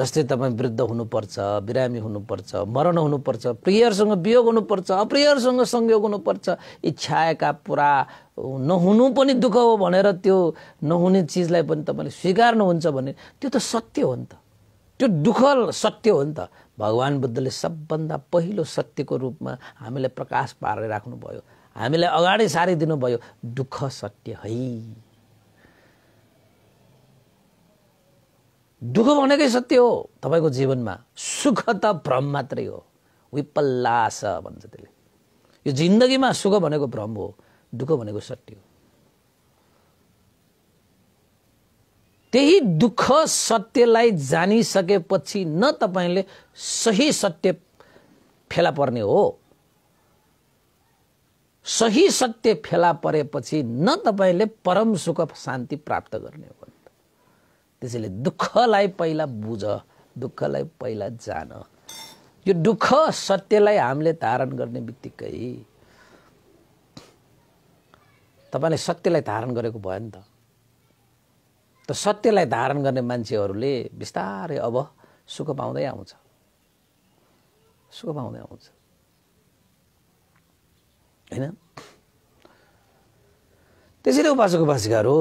जस्तै तपाईँ वृद्ध हुनुपर्छ बिरामी हुनुपर्छ मरण हुनुपर्छ प्रियहरूसँग वियोग हुनुपर्छ अप्रियहरूसँग संयोग हुनुपर्छ इच्छाएका पुरा नहुनु पनि दुःख हो भनेर त्यो नहुने चिजलाई पनि तपाईँले स्वीकार्नुहुन्छ भने त्यो त सत्य हो नि त त्यो दुःख सत्य हो नि त भगवान् बुद्धले सबभन्दा पहिलो सत्यको रूपमा हामीलाई प्रकाश पारेर राख्नुभयो हामीलाई अगाडि सारिदिनु भयो दुःख सत्य है दुःख भनेकै सत्य हो तपाईँको जीवनमा सुख त भ्रम मात्रै हो विपल्लास भन्छ त्यसले यो जिन्दगीमा सुख भनेको भ्रम हो दुःख भनेको सत्य हो त्यही दुःख सत्यलाई जानिसकेपछि न तपाईँले सही सत्य फेला पर्ने हो सही सत्य फेला परेपछि न तपाईँले परम सुख शान्ति प्राप्त गर्ने हो त्यसैले दुःखलाई पहिला बुझ दुःखलाई पहिला जान यो दुःख सत्यलाई हामीले धारण गर्ने बित्तिकै तपाईँले सत्यलाई धारण गरेको भयो नि त त सत्यलाई धारण गर्ने मान्छेहरूले बिस्तारै अब सुख पाउँदै आउँछ सुख पाउँदै आउँछ होइन त्यसरी उपासको उपासिकाहरू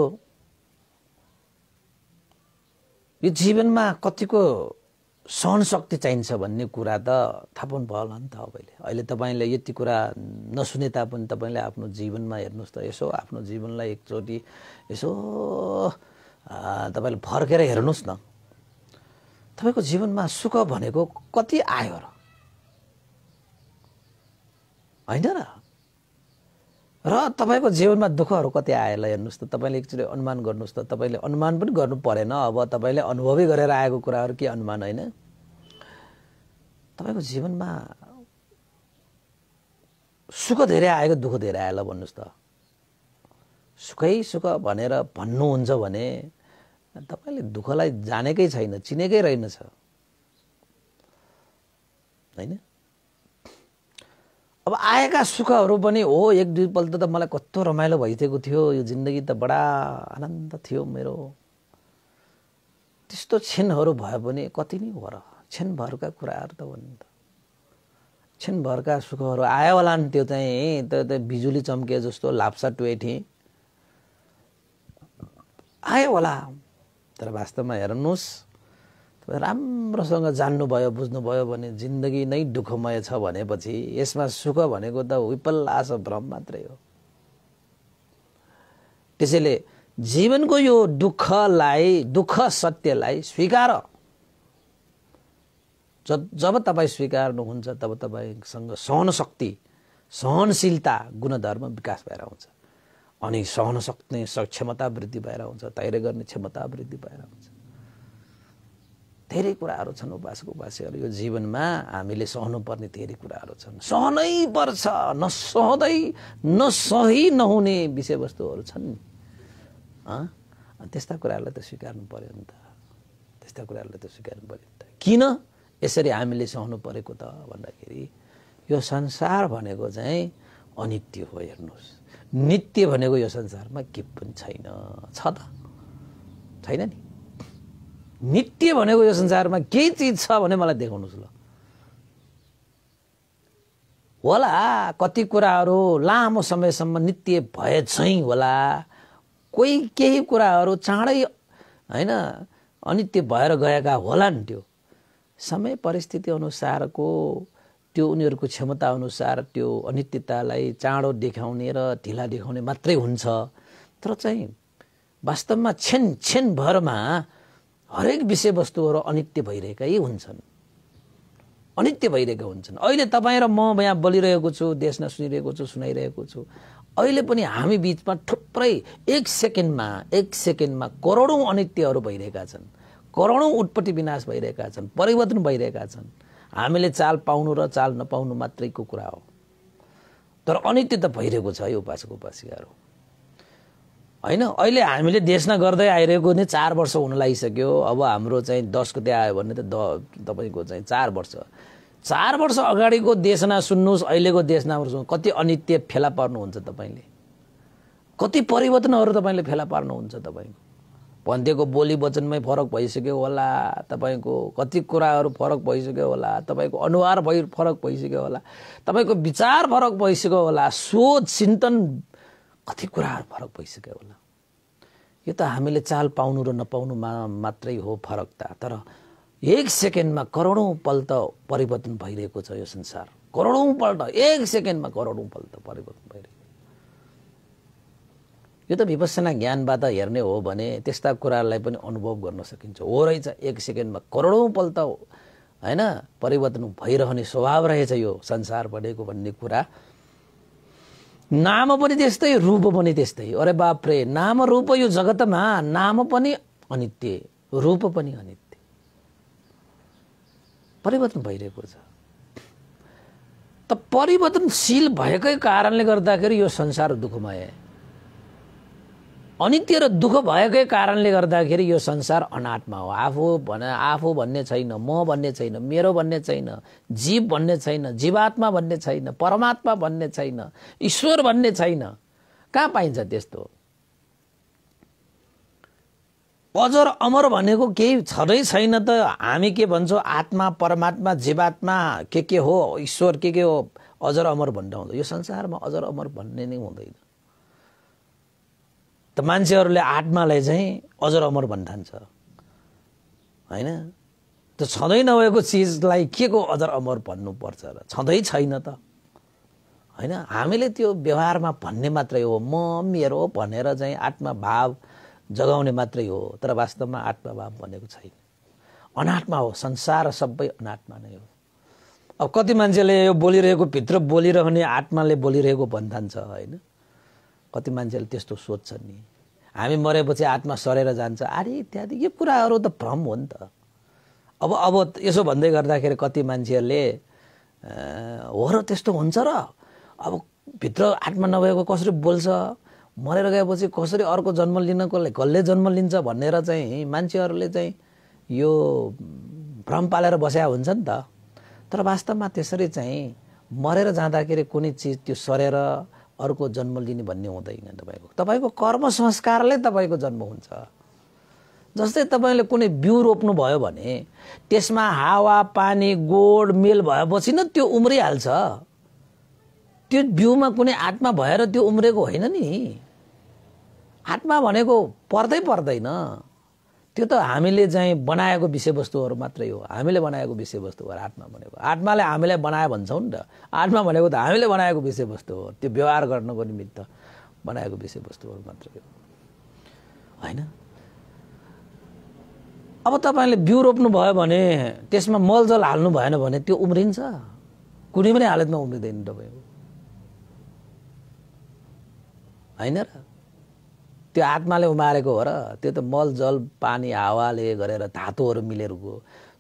यो जीवनमा कतिको सहनशक्ति चाहिन्छ भन्ने कुरा त थाहा पाउनु भयो होला नि त तपाईँले अहिले तपाईँले यति कुरा नसुने तापनि तपाईँले आफ्नो जीवनमा हेर्नुहोस् त यसो आफ्नो जीवनलाई एकचोटि यसो तपाईँले फर्केर हेर्नुहोस् न तपाईँको जीवनमा सुख भनेको कति आयो र होइन र र तपाईँको जीवनमा दुःखहरू कति आएला हेर्नुहोस् त तपाईँले एकचोटि अनुमान गर्नुहोस् त तपाईँले अनुमान पनि गर्नु परेन अब तपाईँले अनुभवै गरेर आएको कुराहरू के अनुमान होइन तपाईँको जीवनमा सुख धेरै आएको दुःख धेरै आएला भन्नुहोस् त सुखै सुख भनेर भन्नुहुन्छ भने तपाईँले दुःखलाई जानेकै छैन चिनेकै रहेनछ होइन अब आएका सुखहरू पनि हो एक दुईपल्ट त मलाई कस्तो रमाइलो भइदिएको थियो यो जिन्दगी त बडा आनन्द थियो मेरो त्यस्तो क्षणहरू भए पनि कति नै हो र क्षणभरका कुराहरू त हो नि त क्षणभरका सुखहरू आयो होला नि त्यो चाहिँ त्यो त बिजुली चम्के जस्तो लाप्सा टुएठी आयो होला तर वास्तवमा हेर्नुहोस् राम्रोसँग जान्नुभयो बुझ्नुभयो भने जिन्दगी नै दुःखमय छ भनेपछि यसमा सुख भनेको त विपल आश भ्रम मात्रै हो त्यसैले जीवनको यो दुःखलाई दुःख सत्यलाई स्वीकार जब तपाईँ स्वीकार्नुहुन्छ तब तपाईँसँग शक्ति सहनशीलता गुणधर्म विकास भएर आउँछ अनि सहन सक्ने सक्षमता वृद्धि भएर आउँछ धैर्य गर्ने क्षमता वृद्धि भएर हुन्छ धेरै कुराहरू छन् उपासक उपासीहरू यो जीवनमा हामीले सहनुपर्ने धेरै कुराहरू छन् सहनै पर्छ नसहँदै नसही नहुने विषयवस्तुहरू छन् नि त्यस्ता कुराहरूलाई त स्वीकार्नु पऱ्यो नि त त्यस्ता कुराहरूलाई त स्वीकार्नु पऱ्यो नि त किन यसरी हामीले सहनु परेको त भन्दाखेरि यो संसार भनेको चाहिँ अनित्य हो हेर्नुहोस् नित्य भनेको यो संसारमा के पनि छैन छ त छैन नि नित्य भनेको यो संसारमा केही चिज छ भने मलाई देखाउनुहोस् ल होला कति कुराहरू लामो समयसम्म नित्य भए चाहिँ होला कोही केही कुराहरू चाँडै होइन अनित्य भएर गएका होला नि त्यो समय परिस्थिति अनुसारको त्यो उनीहरूको क्षमता अनुसार त्यो अनित्यतालाई चाँडो देखाउने र ढिला देखाउने मात्रै हुन्छ तर चाहिँ वास्तवमा छेन छेन भरमा हरेक विषयवस्तुहरू अनित्य भइरहेकै हुन्छन् अनित्य भइरहेका हुन्छन् अहिले तपाईँ र म यहाँ बोलिरहेको छु देशमा सुनिरहेको छु सुनाइरहेको छु अहिले पनि हामी बिचमा थुप्रै एक सेकेन्डमा एक सेकेन्डमा करोडौँ अनित्यहरू भइरहेका छन् करोडौँ उत्पत्ति विनाश भइरहेका छन् परिवर्तन भइरहेका छन् हामीले चाल पाउनु र चाल नपाउनु मात्रैको कुरा हो तर अनित्य त भइरहेको छ है उपासक उपासिकाहरू होइन अहिले हामीले देशमा गर्दै आइरहेको नै चार वर्ष हुन लागिसक्यो अब हाम्रो चाहिँ दसको त्यहाँ आयो भने त द तपाईँको चाहिँ चार वर्ष चार वर्ष अगाडिको देशना सुन्नुहोस् अहिलेको देशना कति अनित्य फेला पार्नुहुन्छ तपाईँले कति परिवर्तनहरू तपाईँले फेला पार्नुहुन्छ तपाईँको भन्थेको बोली वचनमै फरक भइसक्यो होला तपाईँको कति कुराहरू फरक भइसक्यो होला तपाईँको अनुहार भइ फरक भइसक्यो होला तपाईँको विचार फरक भइसक्यो होला सोच चिन्तन कति कुराहरू फरक भइसक्यो होला यो त हामीले चाल पाउनु र नपाउनुमा मात्रै हो फरक त तर एक सेकेन्डमा करोडौँ पल्ट परिवर्तन भइरहेको छ यो संसार करोडौँ पल्ट एक सेकेन्डमा करोडौँ पल्ट परिवर्तन भइरहेको यो त विपसना ज्ञानबाट हेर्ने हो भने त्यस्ता कुरालाई पनि अनुभव गर्न सकिन्छ हो रहेछ एक सेकेन्डमा करोडौँ पल्ट होइन परिवर्तन भइरहने स्वभाव रहेछ यो संसार बढेको भन्ने कुरा नाम पनि त्यस्तै रूप पनि त्यस्तै अरे बाप्रे नाम रूप यो जगतमा नाम पनि अनित्य रूप पनि अनित्य परिवर्तन भइरहेको छ त परिवर्तनशील भएकै कारणले गर्दाखेरि यो संसार दुःखमय अनित्य र दुःख भएकै कारणले गर्दाखेरि यो संसार अनात्मा हो आफू भने आफू भन्ने छैन म भन्ने छैन मेरो भन्ने छैन जीव भन्ने छैन जीवात्मा भन्ने छैन परमात्मा भन्ने छैन ईश्वर भन्ने छैन कहाँ पाइन्छ त्यस्तो अजर अमर भनेको केही छँदै छैन त हामी के भन्छौँ आत्मा परमात्मा जीवात्मा के के हो ईश्वर के के हो अजर अमर भन्दा हुँदैन यो संसारमा अजर अमर भन्ने नै हुँदैन मान्छेहरूले आत्मालाई चाहिँ अजर अमर भन्ठान्छ होइन त्यो छँदै नभएको चिजलाई के को अजर अमर भन्नुपर्छ र छँदै छैन त होइन हामीले त्यो व्यवहारमा भन्ने मात्रै हो म मेरो भनेर चाहिँ आत्माभाव जगाउने मात्रै हो तर वास्तवमा आत्माभाव भनेको छैन अनात्मा हो संसार सबै अनात्मा नै हो अब कति मान्छेले यो बोलिरहेको भित्र बोलिरहने आत्माले बोलिरहेको भन्ठान्छ होइन कति मान्छेले त्यस्तो सोध्छन् नि हामी मरेपछि आत्मा सरेर जान्छ अरे इत्यादि यो कुराहरू त भ्रम हो नि त अब अब यसो भन्दै गर्दाखेरि कति मान्छेहरूले हो र त्यस्तो हुन्छ र अब भित्र आत्मा नभएको कसरी बोल्छ मरेर गएपछि कसरी अर्को जन्म लिनको लागि कसले जन्म लिन्छ भनेर चाहिँ मान्छेहरूले चाहिँ यो भ्रम पालेर बस्या हुन्छ नि त तर वास्तवमा त्यसरी चाहिँ मरेर जाँदाखेरि कुनै चिज त्यो सरेर अर्को जन्म लिने भन्ने हुँदैन तपाईँको तपाईँको कर्म संस्कारले तपाईँको जन्म हुन्छ जस्तै तपाईँले कुनै बिउ रोप्नुभयो भने त्यसमा हावा पानी गोड मेल भएपछि न त्यो उम्रिहाल्छ त्यो बिउमा कुनै आत्मा भएर त्यो उम्रेको होइन नि आत्मा भनेको पर्दै पर्दैन त्यो त हामीले चाहिँ बनाएको विषयवस्तुहरू मात्रै हो हामीले बनाएको विषयवस्तु हो आत्मा भनेको आत्माले हामीलाई बनायो भन्छौँ नि त आत्मा भनेको त हामीले बनाएको विषयवस्तु हो त्यो व्यवहार गर्नको निमित्त बनाएको विषयवस्तुहरू मात्रै हो होइन अब तपाईँले बिउ भयो भने त्यसमा मलजल हाल्नु भएन भने त्यो उम्रिन्छ कुनै पनि हालतमा उम्रिँदैन तपाईँको होइन र त्यो आत्माले उमारेको हो र त्यो त मल जल पानी हावाले गरेर धातुहरू मिलेर गयो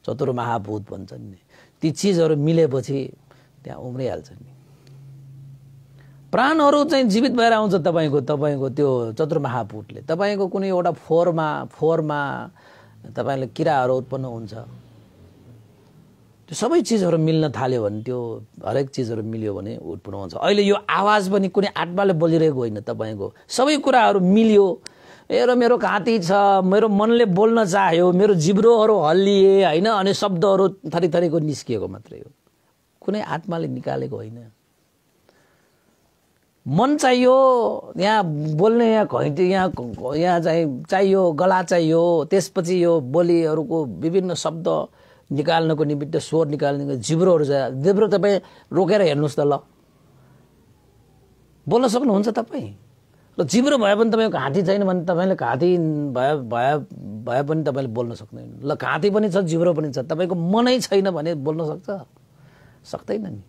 चतुर्महाभूत भन्छन् नि ती चिजहरू मिलेपछि त्यहाँ उम्रिहाल्छन् नि प्राणहरू चाहिँ जीवित भएर आउँछ तपाईँको तपाईँको त्यो चतुर महाभूतले तपाईँको कुनै एउटा फोहोरमा फोहोरमा तपाईँले किराहरू उत्पन्न हुन्छ त्यो सबै चिजहरू मिल्न थाल्यो भने त्यो हरेक चिजहरू मिल्यो भने उत्पन्न हुन्छ अहिले यो आवाज पनि कुनै आत्माले बोलिरहेको होइन तपाईँको सबै कुराहरू मिल्यो मेरो मेरो घाँती छ मेरो मनले बोल्न चाह्यो मेरो जिब्रोहरू हल्लिए होइन अनि शब्दहरू थरी थरीको निस्किएको मात्रै हो कुनै आत्माले निकालेको होइन मन चाहियो यहाँ बोल्ने यहाँ घैँटी यहाँ यहाँ चाहिँ चाहियो गला चाहियो त्यसपछि यो बोलीहरूको विभिन्न शब्द निकाल्नको निमित्त स्वर निकाल्ने जिब्रोहरू छ जिब्रो तपाईँ रोकेर हेर्नुहोस् त ल बोल्न सक्नुहुन्छ तपाईँ र जिब्रो भए पनि तपाईँको घाँटी छैन भने तपाईँले घाँटी भए भए भए पनि तपाईँले बोल्न सक्दैन ल घाँटी पनि छ जिब्रो पनि छ तपाईँको मनै छैन भने बोल्न सक्छ सक्दैन नि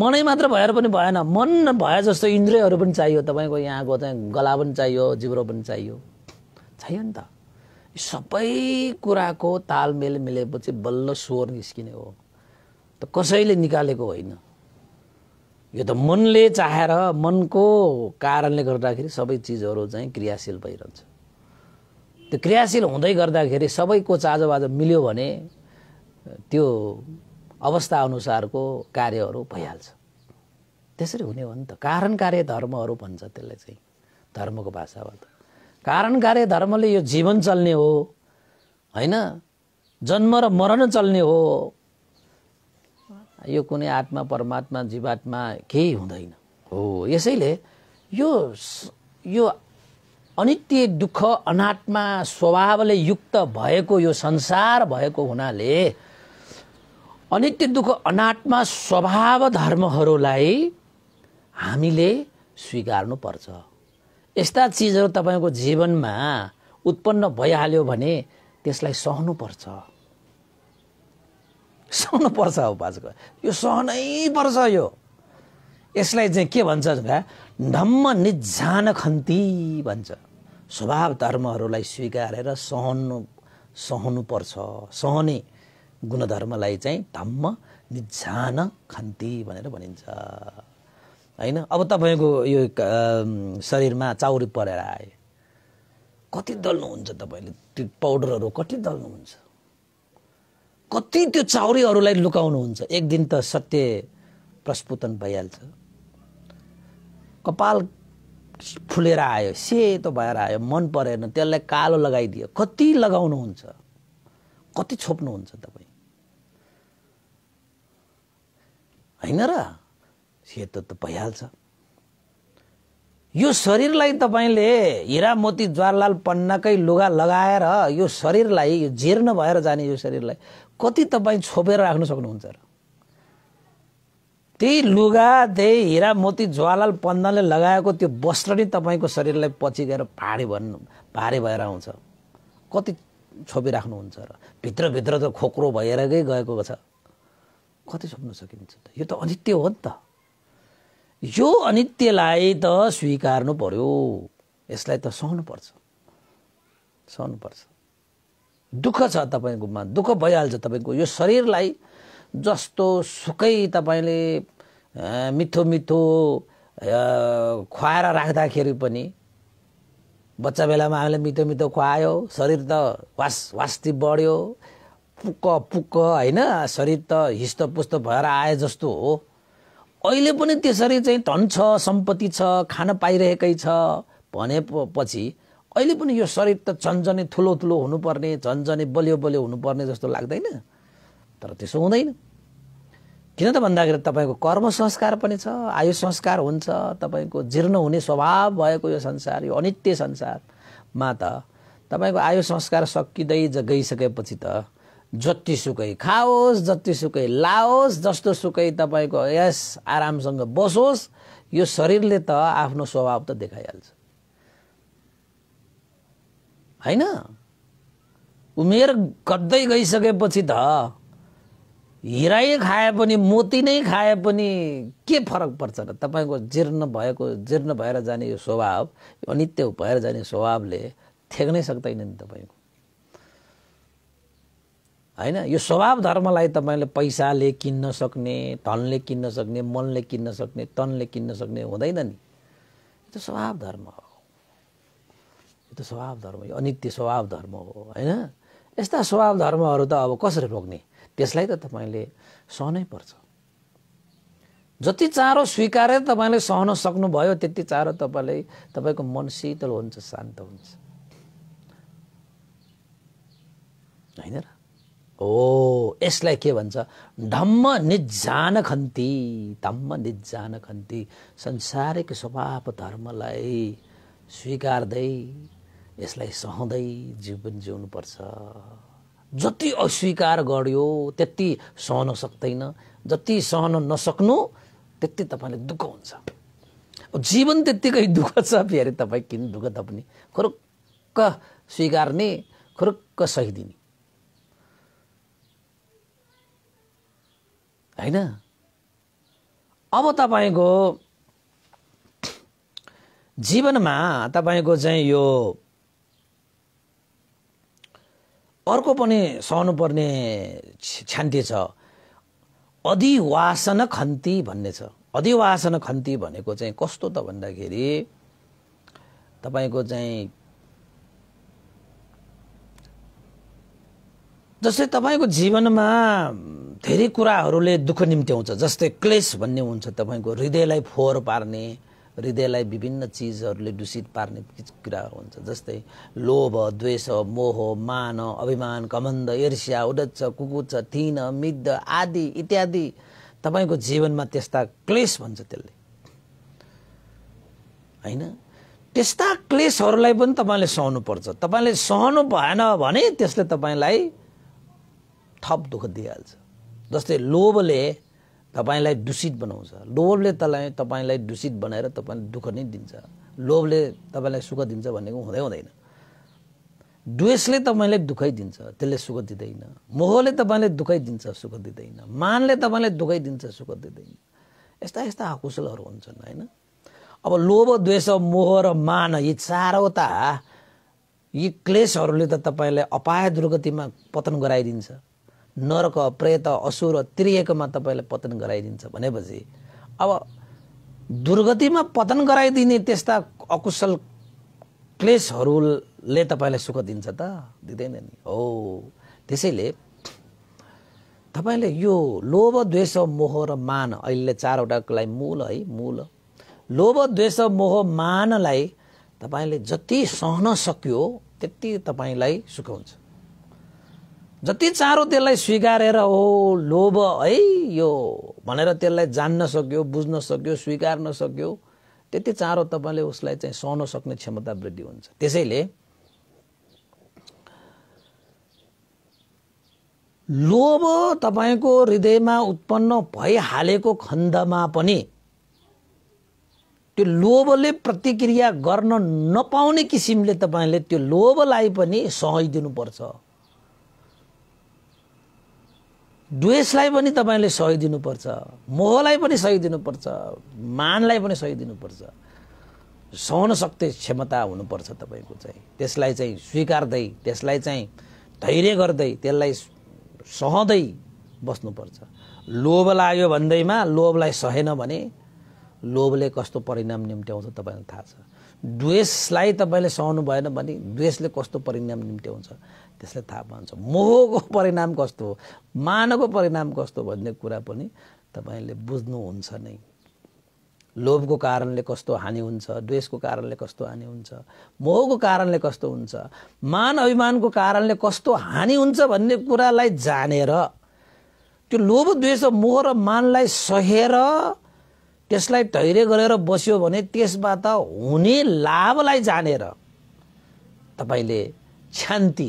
मनै मात्र भएर पनि भएन मन भए जस्तो इन्द्रियहरू पनि चाहियो तपाईँको यहाँको चाहिँ गला पनि चाहियो जिब्रो पनि चाहियो चाहियो नि त सबै कुराको तालमेल मिलेपछि बल्ल स्वर निस्किने हो त कसैले निकालेको होइन यो त मनले चाहेर मनको कारणले गर्दाखेरि सबै चिजहरू चाहिँ क्रियाशील भइरहन्छ त्यो क्रियाशील हुँदै गर्दाखेरि सबैको चाजोबाजो मिल्यो भने त्यो अवस्था अनुसारको कार्यहरू भइहाल्छ त्यसरी हुने हो नि त कारण कार्य धर्महरू भन्छ त्यसलाई चाहिँ धर्मको भाषाबाट कारण कार्य धर्मले यो जीवन चल्ने हो होइन जन्म र मरण चल्ने हो यो कुनै आत्मा परमात्मा जीवात्मा केही हुँदैन हो यसैले यो यो अनित्य दुःख अनात्मा स्वभावले युक्त भएको यो संसार भएको हुनाले अनित्य दुःख अनात्मा स्वभाव धर्महरूलाई हामीले स्वीकार्नुपर्छ यस्ता चिजहरू तपाईँको जीवनमा उत्पन्न भइहाल्यो भने त्यसलाई सहनुपर्छ सहनुपर्छ हो बाजको यो सहनै पर्छ यो यसलाई चाहिँ के भन्छ भन्दा धम्म निजान खन्ती भन्छ स्वभाव धर्महरूलाई स्वीकारेर सहनु सहनुपर्छ सहने गुणधर्मलाई चाहिँ धम्म निजान खन्ती भनेर भनिन्छ होइन अब तपाईँको यो शरीरमा चाउरी परेर आए कति दल्नुहुन्छ तपाईँले त्यो पाउडरहरू कति दल्नुहुन्छ कति त्यो चाउरीहरूलाई लुकाउनुहुन्छ एक दिन त सत्य प्रस्फुटन भइहाल्छ कपाल फुलेर आयो सेतो भएर आयो मन परेन त्यसलाई कालो लगाइदियो कति लगाउनुहुन्छ कति छोप्नुहुन्छ तपाईँ होइन र सेतो त भइहाल्छ यो शरीरलाई तपाईँले हिरा मोती ज्वारलाल पन्नाकै लुगा लगाएर यो शरीरलाई यो जीर्ण भएर जाने यो शरीरलाई कति तपाईँ छोपेर राख्न सक्नुहुन्छ र त्यही लुगा त्यही हिरा मोती ज्वालाल पन्नाले लगाएको त्यो वस्त्र नै तपाईँको शरीरलाई पछि गएर भारी भन्नु भारी भएर आउँछ कति छोपिराख्नुहुन्छ र भित्रभित्र त खोक्रो भएरकै गएको छ कति छोप्न सकिन्छ त यो त अनित्य हो नि त यो अनित्यलाई त स्वीकार्नु पर्यो यसलाई त पर्छ सहनुपर्छ पर्छ दुःख छ तपाईँकोमा दुःख भइहाल्छ तपाईँको यो शरीरलाई जस्तो सुकै तपाईँले मिठो मिठो खुवाएर राख्दाखेरि पनि बच्चा बेलामा हामीले मिठो मिठो खुवायो शरीर त वास वास्ती बढ्यो पुक्क पुक्क होइन शरीर त हिस्तो पुस्तो भएर आए जस्तो हो अहिले पनि त्यसरी चाहिँ धन छ सम्पत्ति छ खान पाइरहेकै छ भने पछि अहिले पनि यो शरीर त झन्झनै ठुलो ठुलो हुनुपर्ने झन्झनै बलियो बलियो हुनुपर्ने जस्तो लाग्दैन तर त्यसो हुँदैन किन त भन्दाखेरि तपाईँको कर्म संस्कार पनि छ आयु संस्कार हुन्छ तपाईँको जीर्ण हुने स्वभाव भएको यो संसार यो अनित्य संसारमा त तपाईँको आयु संस्कार सकिँदै गइसकेपछि त जतिसुकै खाओस् जतिसुकै लाओस् जस्तो सुकै तपाईँको यस आरामसँग बसोस् यो शरीरले त आफ्नो स्वभाव त देखाइहाल्छ होइन उमेर गर्दै गइसकेपछि त हिराइ खाए पनि मोती नै खाए पनि के फरक पर्छ र तपाईँको जीर्ण भएको जीर्ण भएर जाने यो स्वभाव अनित्य भएर जाने स्वभावले थ्याक्नै सक्दैन नि तपाईँको होइन यो स्वभाव धर्मलाई तपाईँले पैसाले किन्न सक्ने धनले किन्न सक्ने मनले किन्न सक्ने तनले किन्न सक्ने हुँदैन नि यो त स्वभाव धर्म हो यो त स्वभाव धर्म यो अनित्य स्वभाव धर्म हो होइन यस्ता स्वभाव धर्महरू त अब कसरी रोक्ने त्यसलाई त तपाईँले सहनै पर्छ जति चाँडो स्वीकारेर तपाईँले सहन सक्नुभयो त्यति चाँडो तपाईँले तपाईँको मन शीतल हुन्छ शान्त हुन्छ होइन र हो यसलाई के भन्छ धम्म निजान खन्ती धम्म निजान खन्ती संसारको स्वभाव धर्मलाई स्वीकार्दै यसलाई सहँदै जीवन जिउनुपर्छ जति अस्वीकार गर्यो त्यति सहन सक्दैन जति सहन नसक्नु त्यति तपाईँले दुःख हुन्छ जीवन त्यत्तिकै दुःख छ फेरि तपाईँ किन दुःख पनि खुरुक्क स्वीकार्ने खुरुक्क सहिदिने होइन अब तपाईँको जीवनमा तपाईँको चाहिँ यो अर्को पनि सहनुपर्ने क्षान्ति छ अधिवासन खन्ती भन्ने छ अधिवासन खन्ती भनेको चाहिँ कस्तो त भन्दाखेरि तपाईँको चाहिँ जस्तै तपाईँको जीवनमा धेरै कुराहरूले दुःख निम्त्याउँछ जस्तै क्लेस भन्ने हुन्छ तपाईँको हृदयलाई फोहोर पार्ने हृदयलाई विभिन्न चिजहरूले दूषित पार्ने कुराहरू हुन्छ जस्तै लोभ द्वेष मोह मान अभिमान कमन्द ईर्ष्या उडच्छ कुकुच्छ थिन मिद्ध आदि इत्यादि तपाईँको जीवनमा त्यस्ता क्लेस भन्छ त्यसले होइन त्यस्ता क्लेसहरूलाई पनि तपाईँले सहनुपर्छ तपाईँले सहनु भएन भने त्यसले तपाईँलाई थप दुःख दिइहाल्छ जस्तै लोभले तपाईँलाई दूषित बनाउँछ लोभले तलाई तपाईँलाई दूषित बनाएर तपाईँ दुःख नै दिन्छ लोभले तपाईँलाई सुख दिन्छ भनेको हुँदै हुँदैन द्वेषले तपाईँलाई दुःखै दिन्छ त्यसले सुख दिँदैन मोहले तपाईँले दुःखै दिन्छ सुख दिँदैन मानले तपाईँलाई दुःखै दिन्छ सुख दिँदैन यस्ता यस्ता अकुशलहरू हुन्छन् होइन अब लोभ द्वेष मोह र मान यी चारवटा यी क्लेसहरूले त तपाईँलाई अपाय दुर्गतिमा पतन गराइदिन्छ नरक प्रेत असुर तिरिएकोमा तपाईँलाई पतन गराइदिन्छ भनेपछि अब दुर्गतिमा पतन गराइदिने त्यस्ता अकुशल क्लेसहरूले तपाईँलाई सुख दिन्छ त दिँदैन नि हो त्यसैले तपाईँले यो लोभ द्वेष मोह र मान अहिले चारवटाको लागि मूल है मूल लोभ द्वेष मोह मानलाई तपाईँले जति सहन सक्यो त्यति तपाईँलाई सुख हुन्छ जति चाँडो त्यसलाई स्वीकारेर हो लोभ है यो भनेर त्यसलाई जान्न सक्यो बुझ्न सक्यो स्वीकार्न सक्यो त्यति चाँडो तपाईँले उसलाई चाहिँ सहन सक्ने क्षमता वृद्धि हुन्छ त्यसैले लोभ तपाईँको हृदयमा उत्पन्न भइहालेको खण्डमा पनि त्यो लोभले प्रतिक्रिया गर्न नपाउने किसिमले तपाईँले त्यो लोभलाई पनि सहिदिनुपर्छ द्वेषलाई पनि तपाईँले सही दिनुपर्छ मोहलाई पनि सही दिनुपर्छ मानलाई पनि सही दिनुपर्छ सहन सक्ने क्षमता हुनुपर्छ तपाईँको चाहिँ त्यसलाई चाहिँ स्वीकार्दै त्यसलाई चाहिँ धैर्य गर्दै त्यसलाई सहँदै बस्नुपर्छ लोभ लाग्यो भन्दैमा लोभलाई सहेन भने लोभले कस्तो परिणाम निम्त्याउँछ तपाईँलाई थाहा छ द्वेषलाई तपाईँले सहनु भएन भने द्वेषले कस्तो परिणाम निम्त्याउँछ त्यसलाई थाहा पाउँछ मोहको परिणाम कस्तो हो मानको परिणाम कस्तो भन्ने कुरा पनि तपाईँले बुझ्नुहुन्छ नै लोभको कारणले कस्तो हानि हुन्छ द्वेषको कारणले कस्तो हानि हुन्छ मोहको कारणले कस्तो हुन्छ मान अभिमानको कारणले कस्तो हानि हुन्छ भन्ने कुरालाई जानेर त्यो लोभ द्वेष मोह र मानलाई सहेर त्यसलाई धैर्य गरेर बस्यो भने त्यसबाट हुने लाभलाई जानेर तपाईँले शान्ति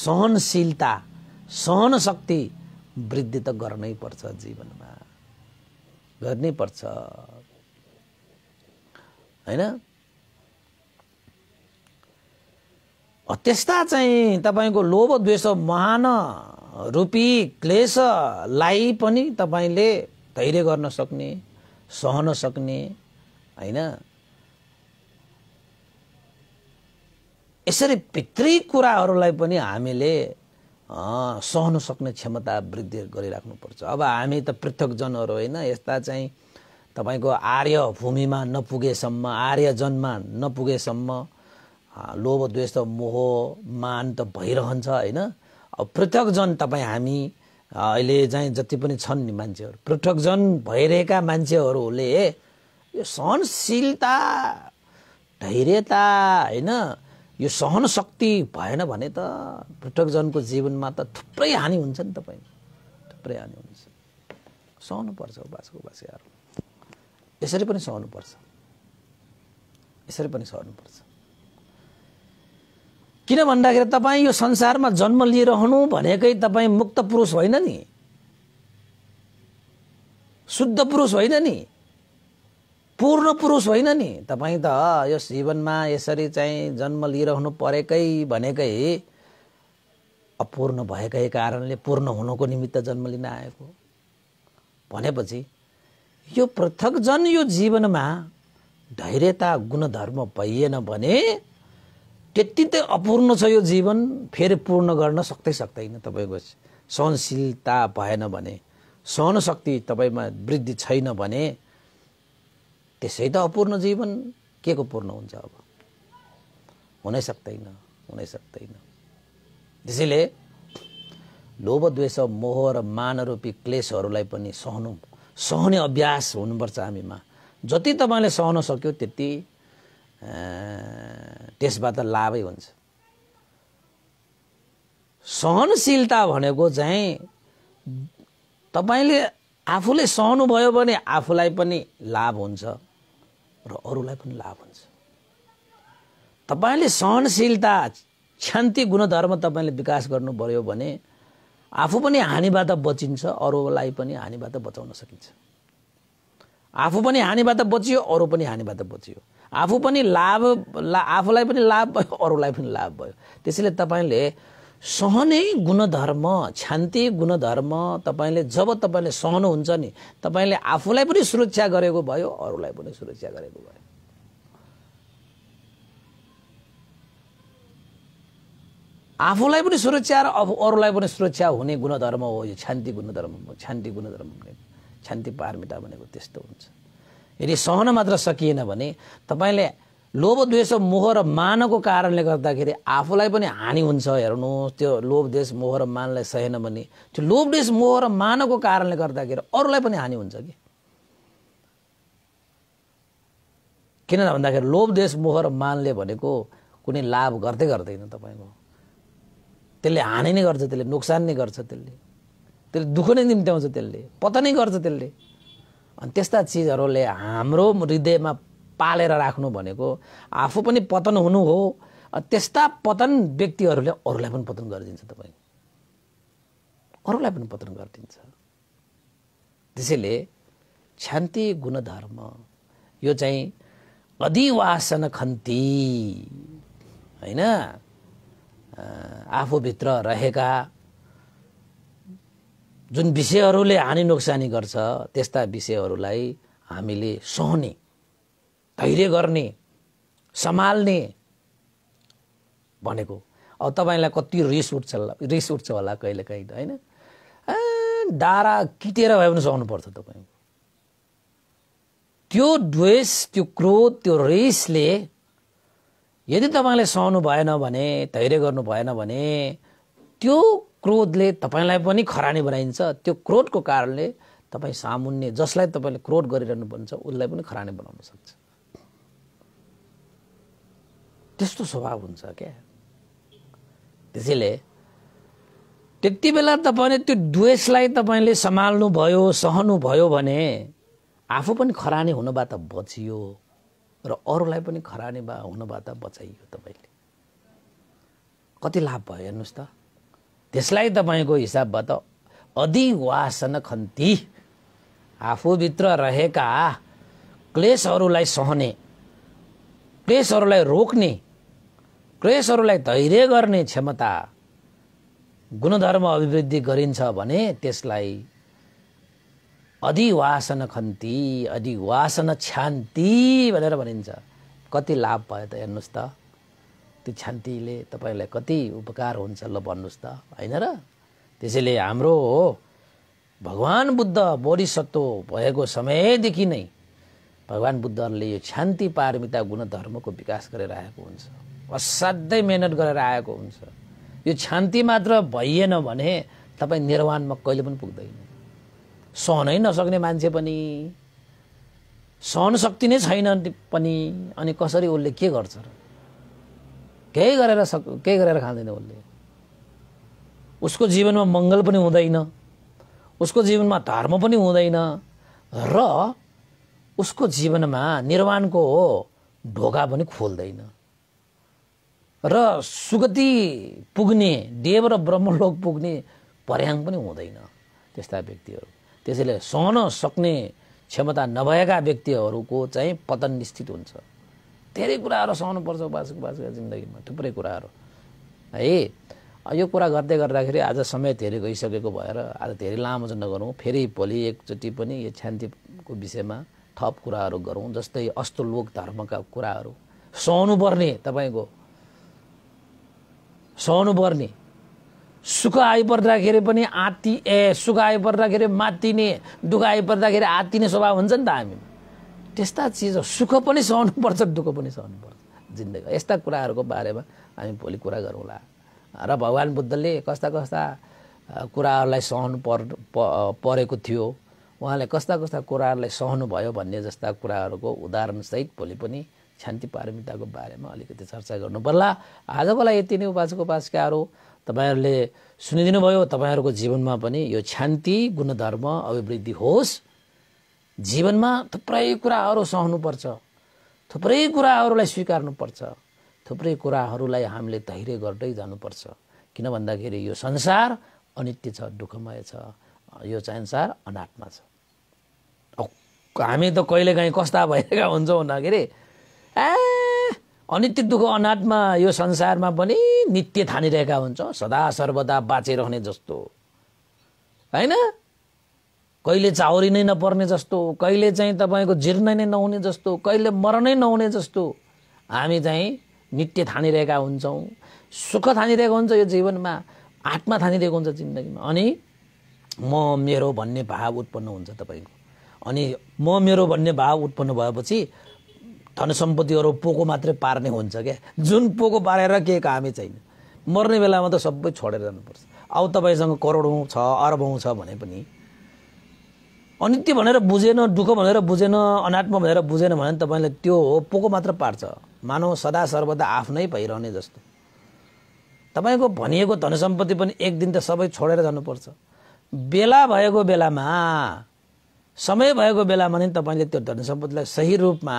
सहनशीलता सहन शक्ति वृद्धि त गर्नै पर्छ जीवनमा गर्नै पर्छ होइन त्यस्ता चाहिँ तपाईँको लोभ द्वेष महान रूपी क्लेशलाई पनि तपाईँले धैर्य गर्न सक्ने सहन सक्ने होइन यसरी भित्री कुराहरूलाई पनि हामीले सहन सक्ने क्षमता वृद्धि गरिराख्नुपर्छ अब हामी त पृथकजनहरू होइन यस्ता चाहिँ तपाईँको आर्य भूमिमा नपुगेसम्म आर्य जन्ममा नपुगेसम्म लोभ द्वेष मोह मान त भइरहन्छ होइन अब पृथकजन तपाईँ हामी अहिले चाहिँ जति पनि छन् नि मान्छेहरू पृथकजन भइरहेका मान्छेहरूले यो सहनशीलता धैर्यता होइन यो सहन शक्ति भएन भने त पृथकजनको जीवनमा त थुप्रै हानि हुन्छ नि तपाईँ थुप्रै हानि हुन्छ सहनुपर्छ उपासको उपासिकाहरू यसरी पनि सहनुपर्छ यसरी पनि सहनुपर्छ किन भन्दाखेरि तपाईँ यो संसारमा जन्म लिइरहनु भनेकै तपाईँ मुक्त पुरुष होइन नि शुद्ध पुरुष होइन नि पूर्ण पुरुष होइन नि तपाईँ त यस जीवनमा यसरी चाहिँ जन्म लिइरहनु परेकै भनेकै अपूर्ण भएकै कारणले पूर्ण हुनुको निमित्त जन्म लिन आएको भनेपछि यो पृथक जन यो जीवनमा धैर्यता गुणधर्म भइएन भने त्यति त अपूर्ण छ यो जीवन फेरि पूर्ण गर्न सक्दै सक्दैन तपाईँको सहनशीलता भएन भने सहनशक्ति तपाईँमा वृद्धि छैन भने त्यसै त अपूर्ण जीवन के को पूर्ण हुन्छ अब हुनै सक्दैन हुनै सक्दैन त्यसैले लोभ द्वेष मोह र मानरूपी क्लेसहरूलाई पनि सहनु सहने अभ्यास हुनुपर्छ हामीमा जति तपाईँले सहन सक्यो त्यति त्यसबाट लाभै हुन्छ सहनशीलता भनेको चाहिँ तपाईँले आफूले सहनुभयो भने आफूलाई पनि लाभ हुन्छ र अरूलाई पनि लाभ हुन्छ तपाईँले सहनशीलता क्षान्ति गुणधर्म तपाईँले विकास गर्नु पर्यो भने आफू पनि हानिबाट बचिन्छ अरूलाई पनि हानिबाट बचाउन सकिन्छ आफू पनि हानिबाट बचियो अरू पनि हानिबाट बचियो आफू पनि लाभ ला आफूलाई पनि लाभ भयो अरूलाई पनि लाभ भयो त्यसैले तपाईँले सहने गुणधर्म क्षान्ति गुणधर्म तपाईँले जब तपाईँले सहनुहुन्छ नि तपाईँले आफूलाई पनि सुरक्षा गरेको भयो अरूलाई पनि सुरक्षा गरेको भयो आफूलाई पनि सुरक्षा र अरूलाई पनि सुरक्षा हुने गुणधर्म हो यो क्षान्ति गुणधर्म क्षान्ति गुणधर्म भनेको क्षान्ति पारमिता भनेको त्यस्तो हुन्छ यदि सहन मात्र सकिएन भने तपाईँले लोभ द्वेष मोह र मानको कारणले गर्दाखेरि आफूलाई पनि हानि हुन्छ हेर्नुहोस् त्यो लोभ द्वेष मोह र मानलाई सहेन भने त्यो लोभ द्वेष मोह र मानको कारणले गर्दाखेरि अरूलाई पनि हानि हुन्छ कि किन भन्दाखेरि लोभ देश मोह र मानले भनेको कुनै लाभ गर्दै गर्दैन तपाईँको त्यसले हानि नै गर्छ त्यसले नोक्सान नै गर्छ त्यसले त्यसले दुःख नै निम्त्याउँछ त्यसले पतनै गर्छ त्यसले अनि त्यस्ता चिजहरूले हाम्रो हृदयमा पालेर राख्नु भनेको आफू पनि पतन हुनु हो त्यस्ता पतन व्यक्तिहरूले अरूलाई पनि पतन गरिदिन्छ तपाईँ अरूलाई पनि पतन गरिदिन्छ त्यसैले क्षान्ति गुणधर्म यो चाहिँ अधिवासन खन्ती होइन आफूभित्र रहेका जुन विषयहरूले हानि नोक्सानी गर्छ त्यस्ता विषयहरूलाई हामीले सहने धैर्य गर्ने सम्हाल्ने भनेको अब तपाईँलाई कति रिस उठ्छ होला रिस उठ्छ होला कहिलेकाहीँ त होइन डाँडा किटेर भए पनि पर्छ तपाईँको त्यो द्वेष त्यो क्रोध त्यो रिसले यदि तपाईँले सहनु भएन भने धैर्य गर्नु भएन भने त्यो क्रोधले तपाईँलाई पनि खरानी बनाइन्छ त्यो क्रोधको कारणले तपाईँ सामुन्ने जसलाई तपाईँले क्रोध गरिरहनुपर्छ उसलाई पनि खरानी बनाउन सक्छ त्यस्तो स्वभाव हुन्छ क्या त्यसैले त्यति बेला तपाईँले त्यो द्वेषलाई तपाईँले सम्हाल्नुभयो सहनुभयो भने आफू पनि खरानी हुनबाट बचियो र अरूलाई पनि खरानी बा हुनबाट बचाइयो तपाईँले कति लाभ भयो हेर्नुहोस् त त्यसलाई तपाईँको हिसाबबाट अधिवासन खन्ती आफूभित्र रहेका क्लेसहरूलाई सहने क्लेसहरूलाई रोक्ने क्लेसहरूलाई धैर्य गर्ने क्षमता गुणधर्म अभिवृद्धि गरिन्छ भने त्यसलाई अधिवासन खन्ती अधिवासन छान्ति भनेर भनिन्छ कति लाभ भयो त हेर्नुहोस् त त्यो छान्तिले तपाईँलाई कति उपकार हुन्छ ल भन्नुहोस् त होइन र त्यसैले हाम्रो हो भगवान् बुद्ध बोधिसत्व भएको समयदेखि नै भगवान् बुद्धहरूले यो शान्ति पारमिता गुणधर्मको विकास गरेर आएको हुन्छ असाध्यै मेहनत गरेर आएको हुन्छ यो शान्ति मात्र भइएन भने तपाईँ निर्वाणमा कहिले पनि पुग्दैन सहनै नसक्ने मान्छे पनि सहन शक्ति नै छैन पनि अनि कसरी उसले के गर्छ र केही गरेर सक केही गरेर खाँदैन उसले उसको जीवनमा मङ्गल पनि हुँदैन उसको जीवनमा धर्म पनि हुँदैन र उसको जीवनमा निर्वाणको ढोका पनि खोल्दैन र सुगति पुग्ने देव र ब्रह्मलोक पुग्ने पर्याङ पनि हुँदैन त्यस्ता व्यक्तिहरू त्यसैले सहन सक्ने क्षमता नभएका व्यक्तिहरूको चाहिँ पतन निश्चित हुन्छ धेरै कुराहरू सहनुपर्छ उपासक बासुको जिन्दगीमा थुप्रै कुराहरू है यो कुरा गर्दै गर्दाखेरि आज समय धेरै गइसकेको भएर आज धेरै लामो चाहिँ नगरौँ फेरि भोलि एकचोटि पनि यो क्षान्तिको विषयमा थप कुराहरू गरौँ जस्तै लोक धर्मका कुराहरू सहनुपर्ने तपाईँको पर्ने सुख आइपर्दाखेरि पनि आत्ति ए सुख आइपर्दाखेरि मातिने दुःख आइपर्दाखेरि आत्तिने स्वभाव हुन्छ नि त हामी त्यस्ता चिज सुख पनि सहनुपर्छ दुःख पनि सहनुपर्छ जिन्दगी यस्ता कुराहरूको बारेमा हामी भोलि कुरा गरौँला र भगवान् बुद्धले कस्ता कस्ता कुराहरूलाई सहनु पर परेको थियो उहाँले कस्ता कस्ता कुराहरूलाई सहनुभयो भन्ने जस्ता कुराहरूको उदाहरणसहित भोलि पनि शान्ति पारमिताको बारेमा अलिकति चर्चा गर्नुपर्ला पर्ला आजको लागि यति नै उपासक उपासकाहरू तपाईँहरूले भयो तपाईँहरूको जीवनमा पनि यो शान्ति गुणधर्म अभिवृद्धि होस् जीवनमा थुप्रै कुराहरू सहनुपर्छ थुप्रै कुराहरूलाई स्वीकार्नुपर्छ थुप्रै कुराहरूलाई हामीले धैर्य गर्दै जानुपर्छ किन भन्दाखेरि यो संसार अनित्य छ दुःखमय छ यो संसार अनात्मा छ हामी त कहिलेकाहीँ कस्ता भइरहेका हुन्छौँ भन्दाखेरि ए अनित्य दुःख अनाथमा यो संसारमा पनि नित्य थानिरहेका हुन्छौँ सदा सर्वदा बाँचिरहने जस्तो होइन कहिले चाउरी नै नपर्ने जस्तो कहिले चाहिँ तपाईँको जिर्न नै नहुने जस्तो कहिले मर्नै नहुने जस्तो हामी चाहिँ नित्य थानिरहेका हुन्छौँ सुख थानिरहेको हुन्छ यो जीवनमा आत्मा थानिरहेको हुन्छ जिन्दगीमा अनि म मेरो भन्ने भाव उत्पन्न हुन्छ तपाईँको अनि म मेरो भन्ने भाव उत्पन्न भएपछि धन सम्पत्तिहरू पोको मात्रै पार्ने हुन्छ क्या जुन पोको पारेर के कामै छैन मर्ने बेलामा त सबै छोडेर जानुपर्छ अब तपाईँसँग करोडौँ छ अरबौँ छ भने पनि अनित्य भनेर बुझेन दुःख भनेर बुझेन अनात्म भनेर बुझेन भने तपाईँले त्यो हो पोको मात्र पार्छ मानव सदा सर्वदा आफ्नै भइरहने जस्तो तपाईँको भनिएको धन सम्पत्ति पनि एक दिन त सबै छोडेर जानुपर्छ बेला भएको बेलामा समय भएको बेलामा नै तपाईँले त्यो धन सम्पत्तिलाई सही रूपमा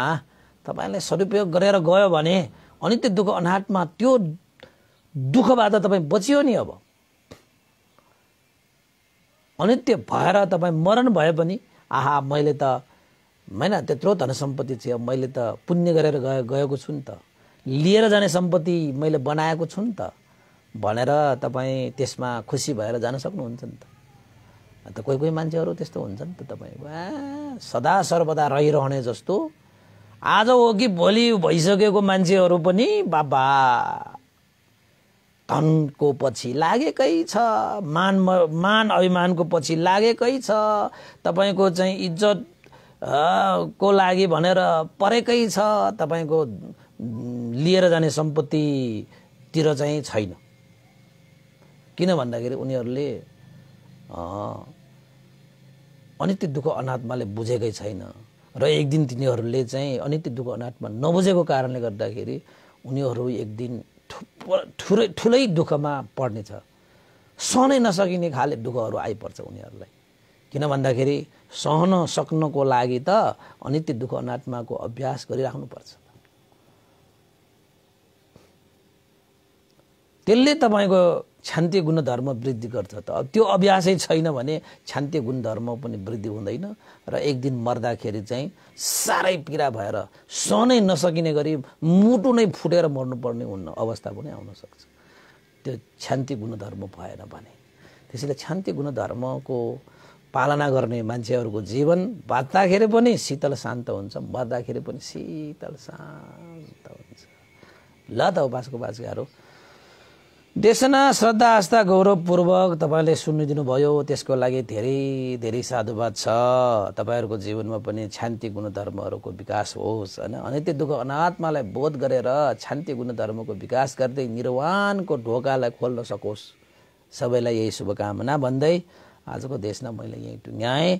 तपाईँले सदुपयोग गरेर गयो भने अनि त्यो दुःख अनाटमा त्यो दुःखबाट तपाईँ बचियो नि अब अनित्य भएर तपाईँ मरण भए पनि आहा मैले त होइन त्यत्रो धन सम्पत्ति थियो मैले त पुण्य गरेर गए गएको छु नि त लिएर जाने सम्पत्ति मैले बनाएको छु नि त भनेर तपाईँ त्यसमा खुसी भएर जान सक्नुहुन्छ नि त अन्त कोही कोही मान्छेहरू त्यस्तो हुन्छ नि त तपाईँको ए सदा सर्वदा रहिरहने जस्तो आज हो कि भोलि भइसकेको मान्छेहरू पनि बाबा धनको पछि लागेकै छ मान मान अभिमानको पछि लागेकै छ तपाईँको चाहिँ इज्जत को लागि भनेर परेकै छ तपाईँको लिएर जाने सम्पत्तितिर चाहिँ छैन किन भन्दाखेरि उनीहरूले अनित्य दुःख अनात्माले बुझेकै छैन र एक दिन तिनीहरूले चाहिँ अनित्य दुःख अनात्मा नबुझेको कारणले गर्दाखेरि उनीहरू एक दिन ठुलै ठुलै दुःखमा पर्नेछ सहनै नसकिने खाले दुःखहरू आइपर्छ उनीहरूलाई किन भन्दाखेरि सहन सक्नको लागि त अनित्य दुःख अनात्माको अभ्यास गरिराख्नुपर्छ त्यसले तपाईँको छान्ते गुण धर्म वृद्धि गर्छ त अब त्यो अभ्यासै छैन भने छान्ते गुण धर्म पनि वृद्धि हुँदैन र एक दिन मर्दाखेरि चाहिँ साह्रै पीडा भएर सहनै नसकिने गरी मुटु नै फुटेर मर्नुपर्ने हुन्न अवस्था पनि आउन सक्छ त्यो छान्ति गुणधर्म भएन भने त्यसैले छान्ति गुण धर्मको पालना गर्ने मान्छेहरूको जीवन बाँच्दाखेरि पनि शीतल शान्त हुन्छ मर्दाखेरि पनि शीतल शान्त हुन्छ ल त उपासको बासगाहरू देशना श्रद्धा आस्था गौरवपूर्वक तपाईँले सुनिदिनु भयो त्यसको लागि धेरै धेरै साधुवाद छ तपाईँहरूको जीवनमा पनि शान्ति गुणधर्महरूको विकास होस् होइन अनित्य दुःख अनात्मालाई बोध गरेर शान्ति गुणधर्मको विकास गर्दै निर्वाणको ढोकालाई खोल्न सकोस् सबैलाई यही शुभकामना भन्दै आजको देशमा मैले यहीँ टुङ्गाएँ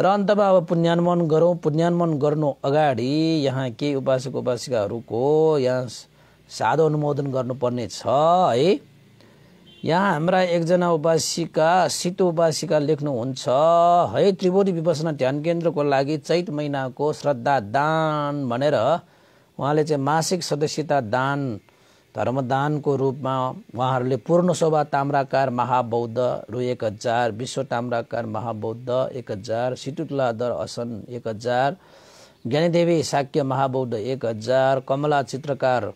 र अन्तमा अब पुण्यान्मन गरौँ पुण्यान्मन गर्नु अगाडि यहाँ केही उपासक उपासिकाहरूको यहाँ साधु अनुमोदन गर्नुपर्ने छ है यहाँ हाम्रा एकजना उपासिका सितो उपासिका लेख्नुहुन्छ है त्रिभुवी विपसना ध्यान केन्द्रको लागि चैत महिनाको श्रद्धा दान भनेर उहाँले चाहिँ मासिक सदस्यता दान धर्मदानको रूपमा उहाँहरूले पूर्ण शोभा ताम्राकार महाबौद्ध रु एक हजार विश्व ताम्राकार महाबौद्ध एक हजार सिटुटलादर असन एक हजार ज्ञानीदेवी शाक्य महाबौद्ध एक हजार कमला चित्रकार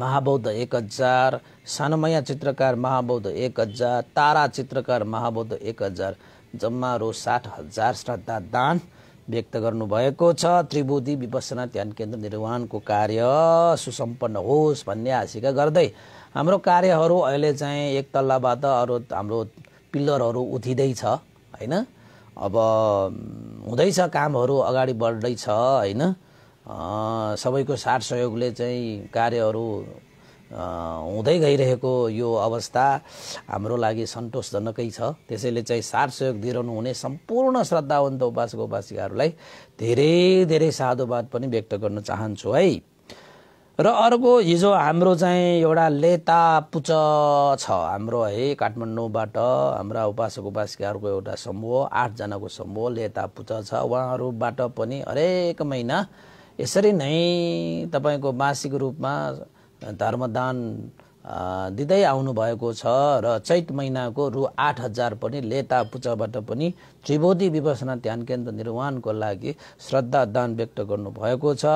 महाबौद्ध एक हजार सानोमाया चित्रकार महाबौद्ध एक हजार तारा चित्रकार महाबौद्ध एक हजार जम्मा रो साठ हजार श्रद्धा दान व्यक्त गर्नुभएको छ त्रिभुदी विपसना ध्यान केन्द्र निर्माणको कार्य सुसम्पन्न होस् भन्ने आशिका गर्दै हाम्रो कार्यहरू अहिले चाहिँ एक तल्लाबाट अरू हाम्रो पिल्लरहरू उठिँदैछ होइन अब हुँदैछ कामहरू अगाडि बढ्दैछ होइन सबैको साथ सहयोगले चाहिँ कार्यहरू हुँदै गइरहेको यो अवस्था हाम्रो लागि सन्तोषजनकै छ त्यसैले चाहिँ साथ सहयोग दिइरहनु हुने सम्पूर्ण श्रद्धावन्त उपासक उपासिकाहरूलाई धेरै धेरै साधुवाद पनि व्यक्त गर्न चाहन्छु है र अर्को हिजो हाम्रो चाहिँ एउटा लेता पुच छ हाम्रो है काठमाडौँबाट हाम्रा उपासक उपासिकाहरूको एउटा समूह आठजनाको समूह लेता पुच छ उहाँहरूबाट पनि हरेक महिना यसरी नै तपाईँको मासिक रूपमा धर्मदान दिँदै आउनुभएको छ र चैत महिनाको रु आठ हजार पनि पुचाबाट पनि त्रिभोधी विवसना ध्यान केन्द्र निर्माणको लागि श्रद्धा दान व्यक्त गर्नुभएको छ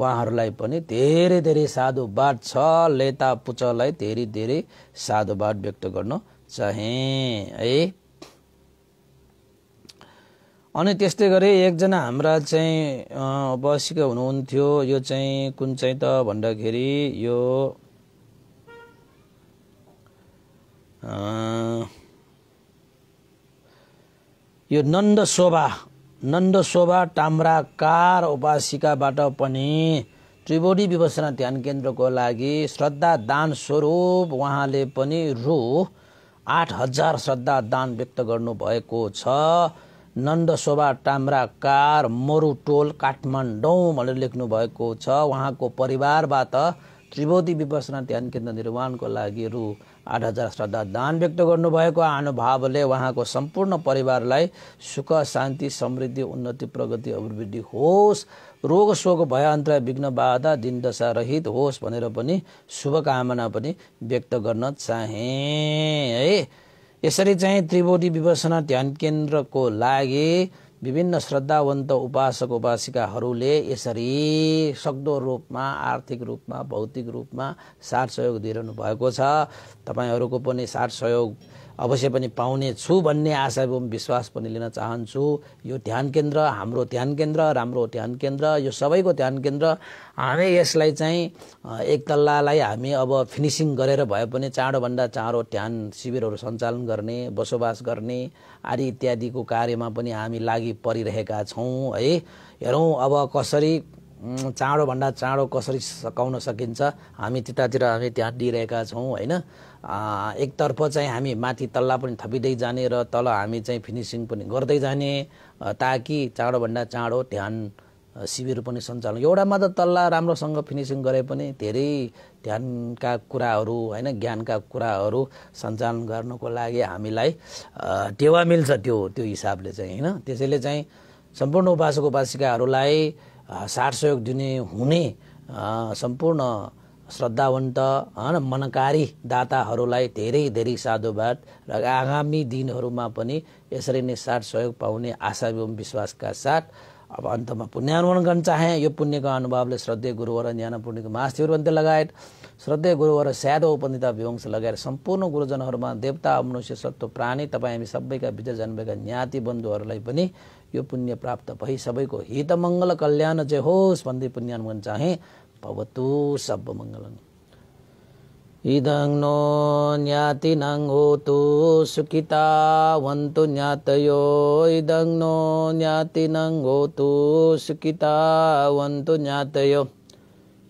उहाँहरूलाई पनि धेरै धेरै साधुवाद छ लेता पुचालाई धेरै धेरै साधुवाद व्यक्त गर्न चाहे है अनि त्यस्तै गरी एकजना हाम्रा चाहिँ बसिक हुनुहुन्थ्यो यो चाहिँ कुन चाहिँ त भन्दाखेरि यो यो नन्द शोभा नन्द शोभा टाम्राकार उपासिकाबाट पनि त्रिवेणी विवसना ध्यान केन्द्रको लागि श्रद्धा दान स्वरूप उहाँले पनि रु आठ हजार श्रद्धा दान व्यक्त गर्नुभएको छ शोभा टाम्रा कार मरु टोल काठमाडौँ भनेर लेख्नुभएको छ उहाँको परिवारबाट त्रिभोधी विपसना ध्यान केन्द्र निर्माणको लागि रु आठ हजार श्रद्धा दान व्यक्त गर्नुभएको आनुभावले उहाँको सम्पूर्ण परिवारलाई सुख शान्ति समृद्धि उन्नति प्रगति अभिवृद्धि होस् रोग शोक भयान्तर विघ्न बाधा दिनदशा रहित होस् भनेर पनि शुभकामना पनि व्यक्त गर्न चाहे है यसरी चाहिँ त्रिभुवनी विवसना ध्यान केन्द्रको लागि विभिन्न श्रद्धावन्त उपासक उपासिकाहरूले यसरी सक्दो रूपमा आर्थिक रूपमा भौतिक रूपमा साथ सहयोग दिइरहनु भएको छ तपाईँहरूको पनि साथ सहयोग अवश्य पनि पाउने छु भन्ने आशा एवं विश्वास पनि लिन चाहन्छु यो ध्यान केन्द्र हाम्रो ध्यान केन्द्र राम्रो ध्यान केन्द्र यो सबैको ध्यान केन्द्र हामी यसलाई चाहिँ एक तल्लालाई हामी अब फिनिसिङ गरेर भए पनि चाँडोभन्दा चाँडो ध्यान शिविरहरू सञ्चालन गर्ने बसोबास गर्ने आदि इत्यादिको कार्यमा पनि हामी लागि परिरहेका छौँ है हेरौँ अब कसरी चाँडोभन्दा चाँडो कसरी सकाउन सकिन्छ हामी त्यतातिर हामी ध्यान दिइरहेका छौँ होइन एकतर्फ चाहिँ हामी माथि तल्ला पनि थपिँदै जाने र तल हामी चाहिँ फिनिसिङ पनि गर्दै जाने ताकि चाँडोभन्दा चाँडो ध्यान शिविर पनि सञ्चालन एउटा मात्र तल्ला राम्रोसँग फिनिसिङ गरे पनि धेरै ध्यानका कुराहरू होइन ज्ञानका कुराहरू सञ्चालन गर्नको लागि हामीलाई टेवा मिल्छ त्यो त्यो हिसाबले चाहिँ होइन त्यसैले चाहिँ सम्पूर्ण उपासक उपासिकाहरूलाई साथ सहयोग दिने हुने सम्पूर्ण श्रद्धावन्त होइन मनकारी दाताहरूलाई धेरै धेरै साधुवाद र आगामी दिनहरूमा पनि यसरी नै साथ सहयोग पाउने आशा एवं विश्वासका साथ अब अन्तमा पुण्यानुमान गर्न चाहे यो पुण्यको अनुभवले श्रद्धेय गुरुवर ज्ञान पुण्यको महाशिवन्त लगायत श्रद्धेय गुरुवर स्यादो उपनिता विवंश लगायत सम्पूर्ण गुरुजनहरूमा देवता मनुष्य सत्व प्राणी तपाईँ हामी सबैका विजय जन्मेका ज्ञाति बन्धुहरूलाई पनि यो पुण्य प्राप्त भई सबैको हित मङ्गल कल्याण जे होस् भन्दै पुण्यानुमान चाहे pavatu sabba mangalam idang no nyati nang hotu sukita vantu nyatayo idang no nyati nang hotu sukita vantu nyatayo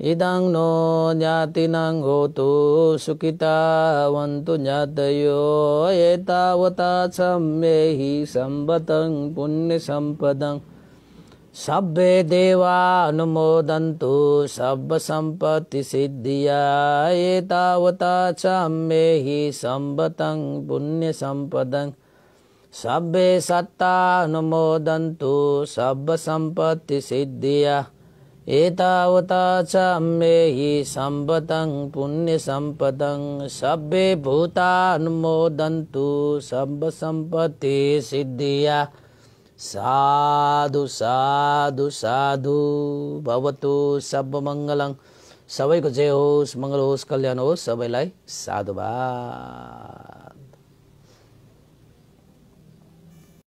idang no nyati nang hotu sukita vantu nyatayo etavata sammehi sambatang punya sampadang සබ්බේ දේවා අනුමෝදන්තු සබ්බ සම්පත්ති සිද්ධියා ඒතාවතාචම්මෙහි සම්බතං පුුණ්්‍ය සම්පදන් සබ්බේ සත්තා අනුමෝදන්තු සබ්බ සම්පත්ති සිද්ධියා ඒතාවතාචම්මෙහි සම්බතං පුුණ්්‍ය සම්පදං සබ්බේ භූතා අනුමෝදන්තු සබ්බ සම්පත්ති සිද්ධියා ಸಾಧು ಸಾಧು ಸಾಧು भवतु सबमङ्गलङ सबैको जय होस् मङ्गल होस् कल्याण होस् सबैलाई साधुबा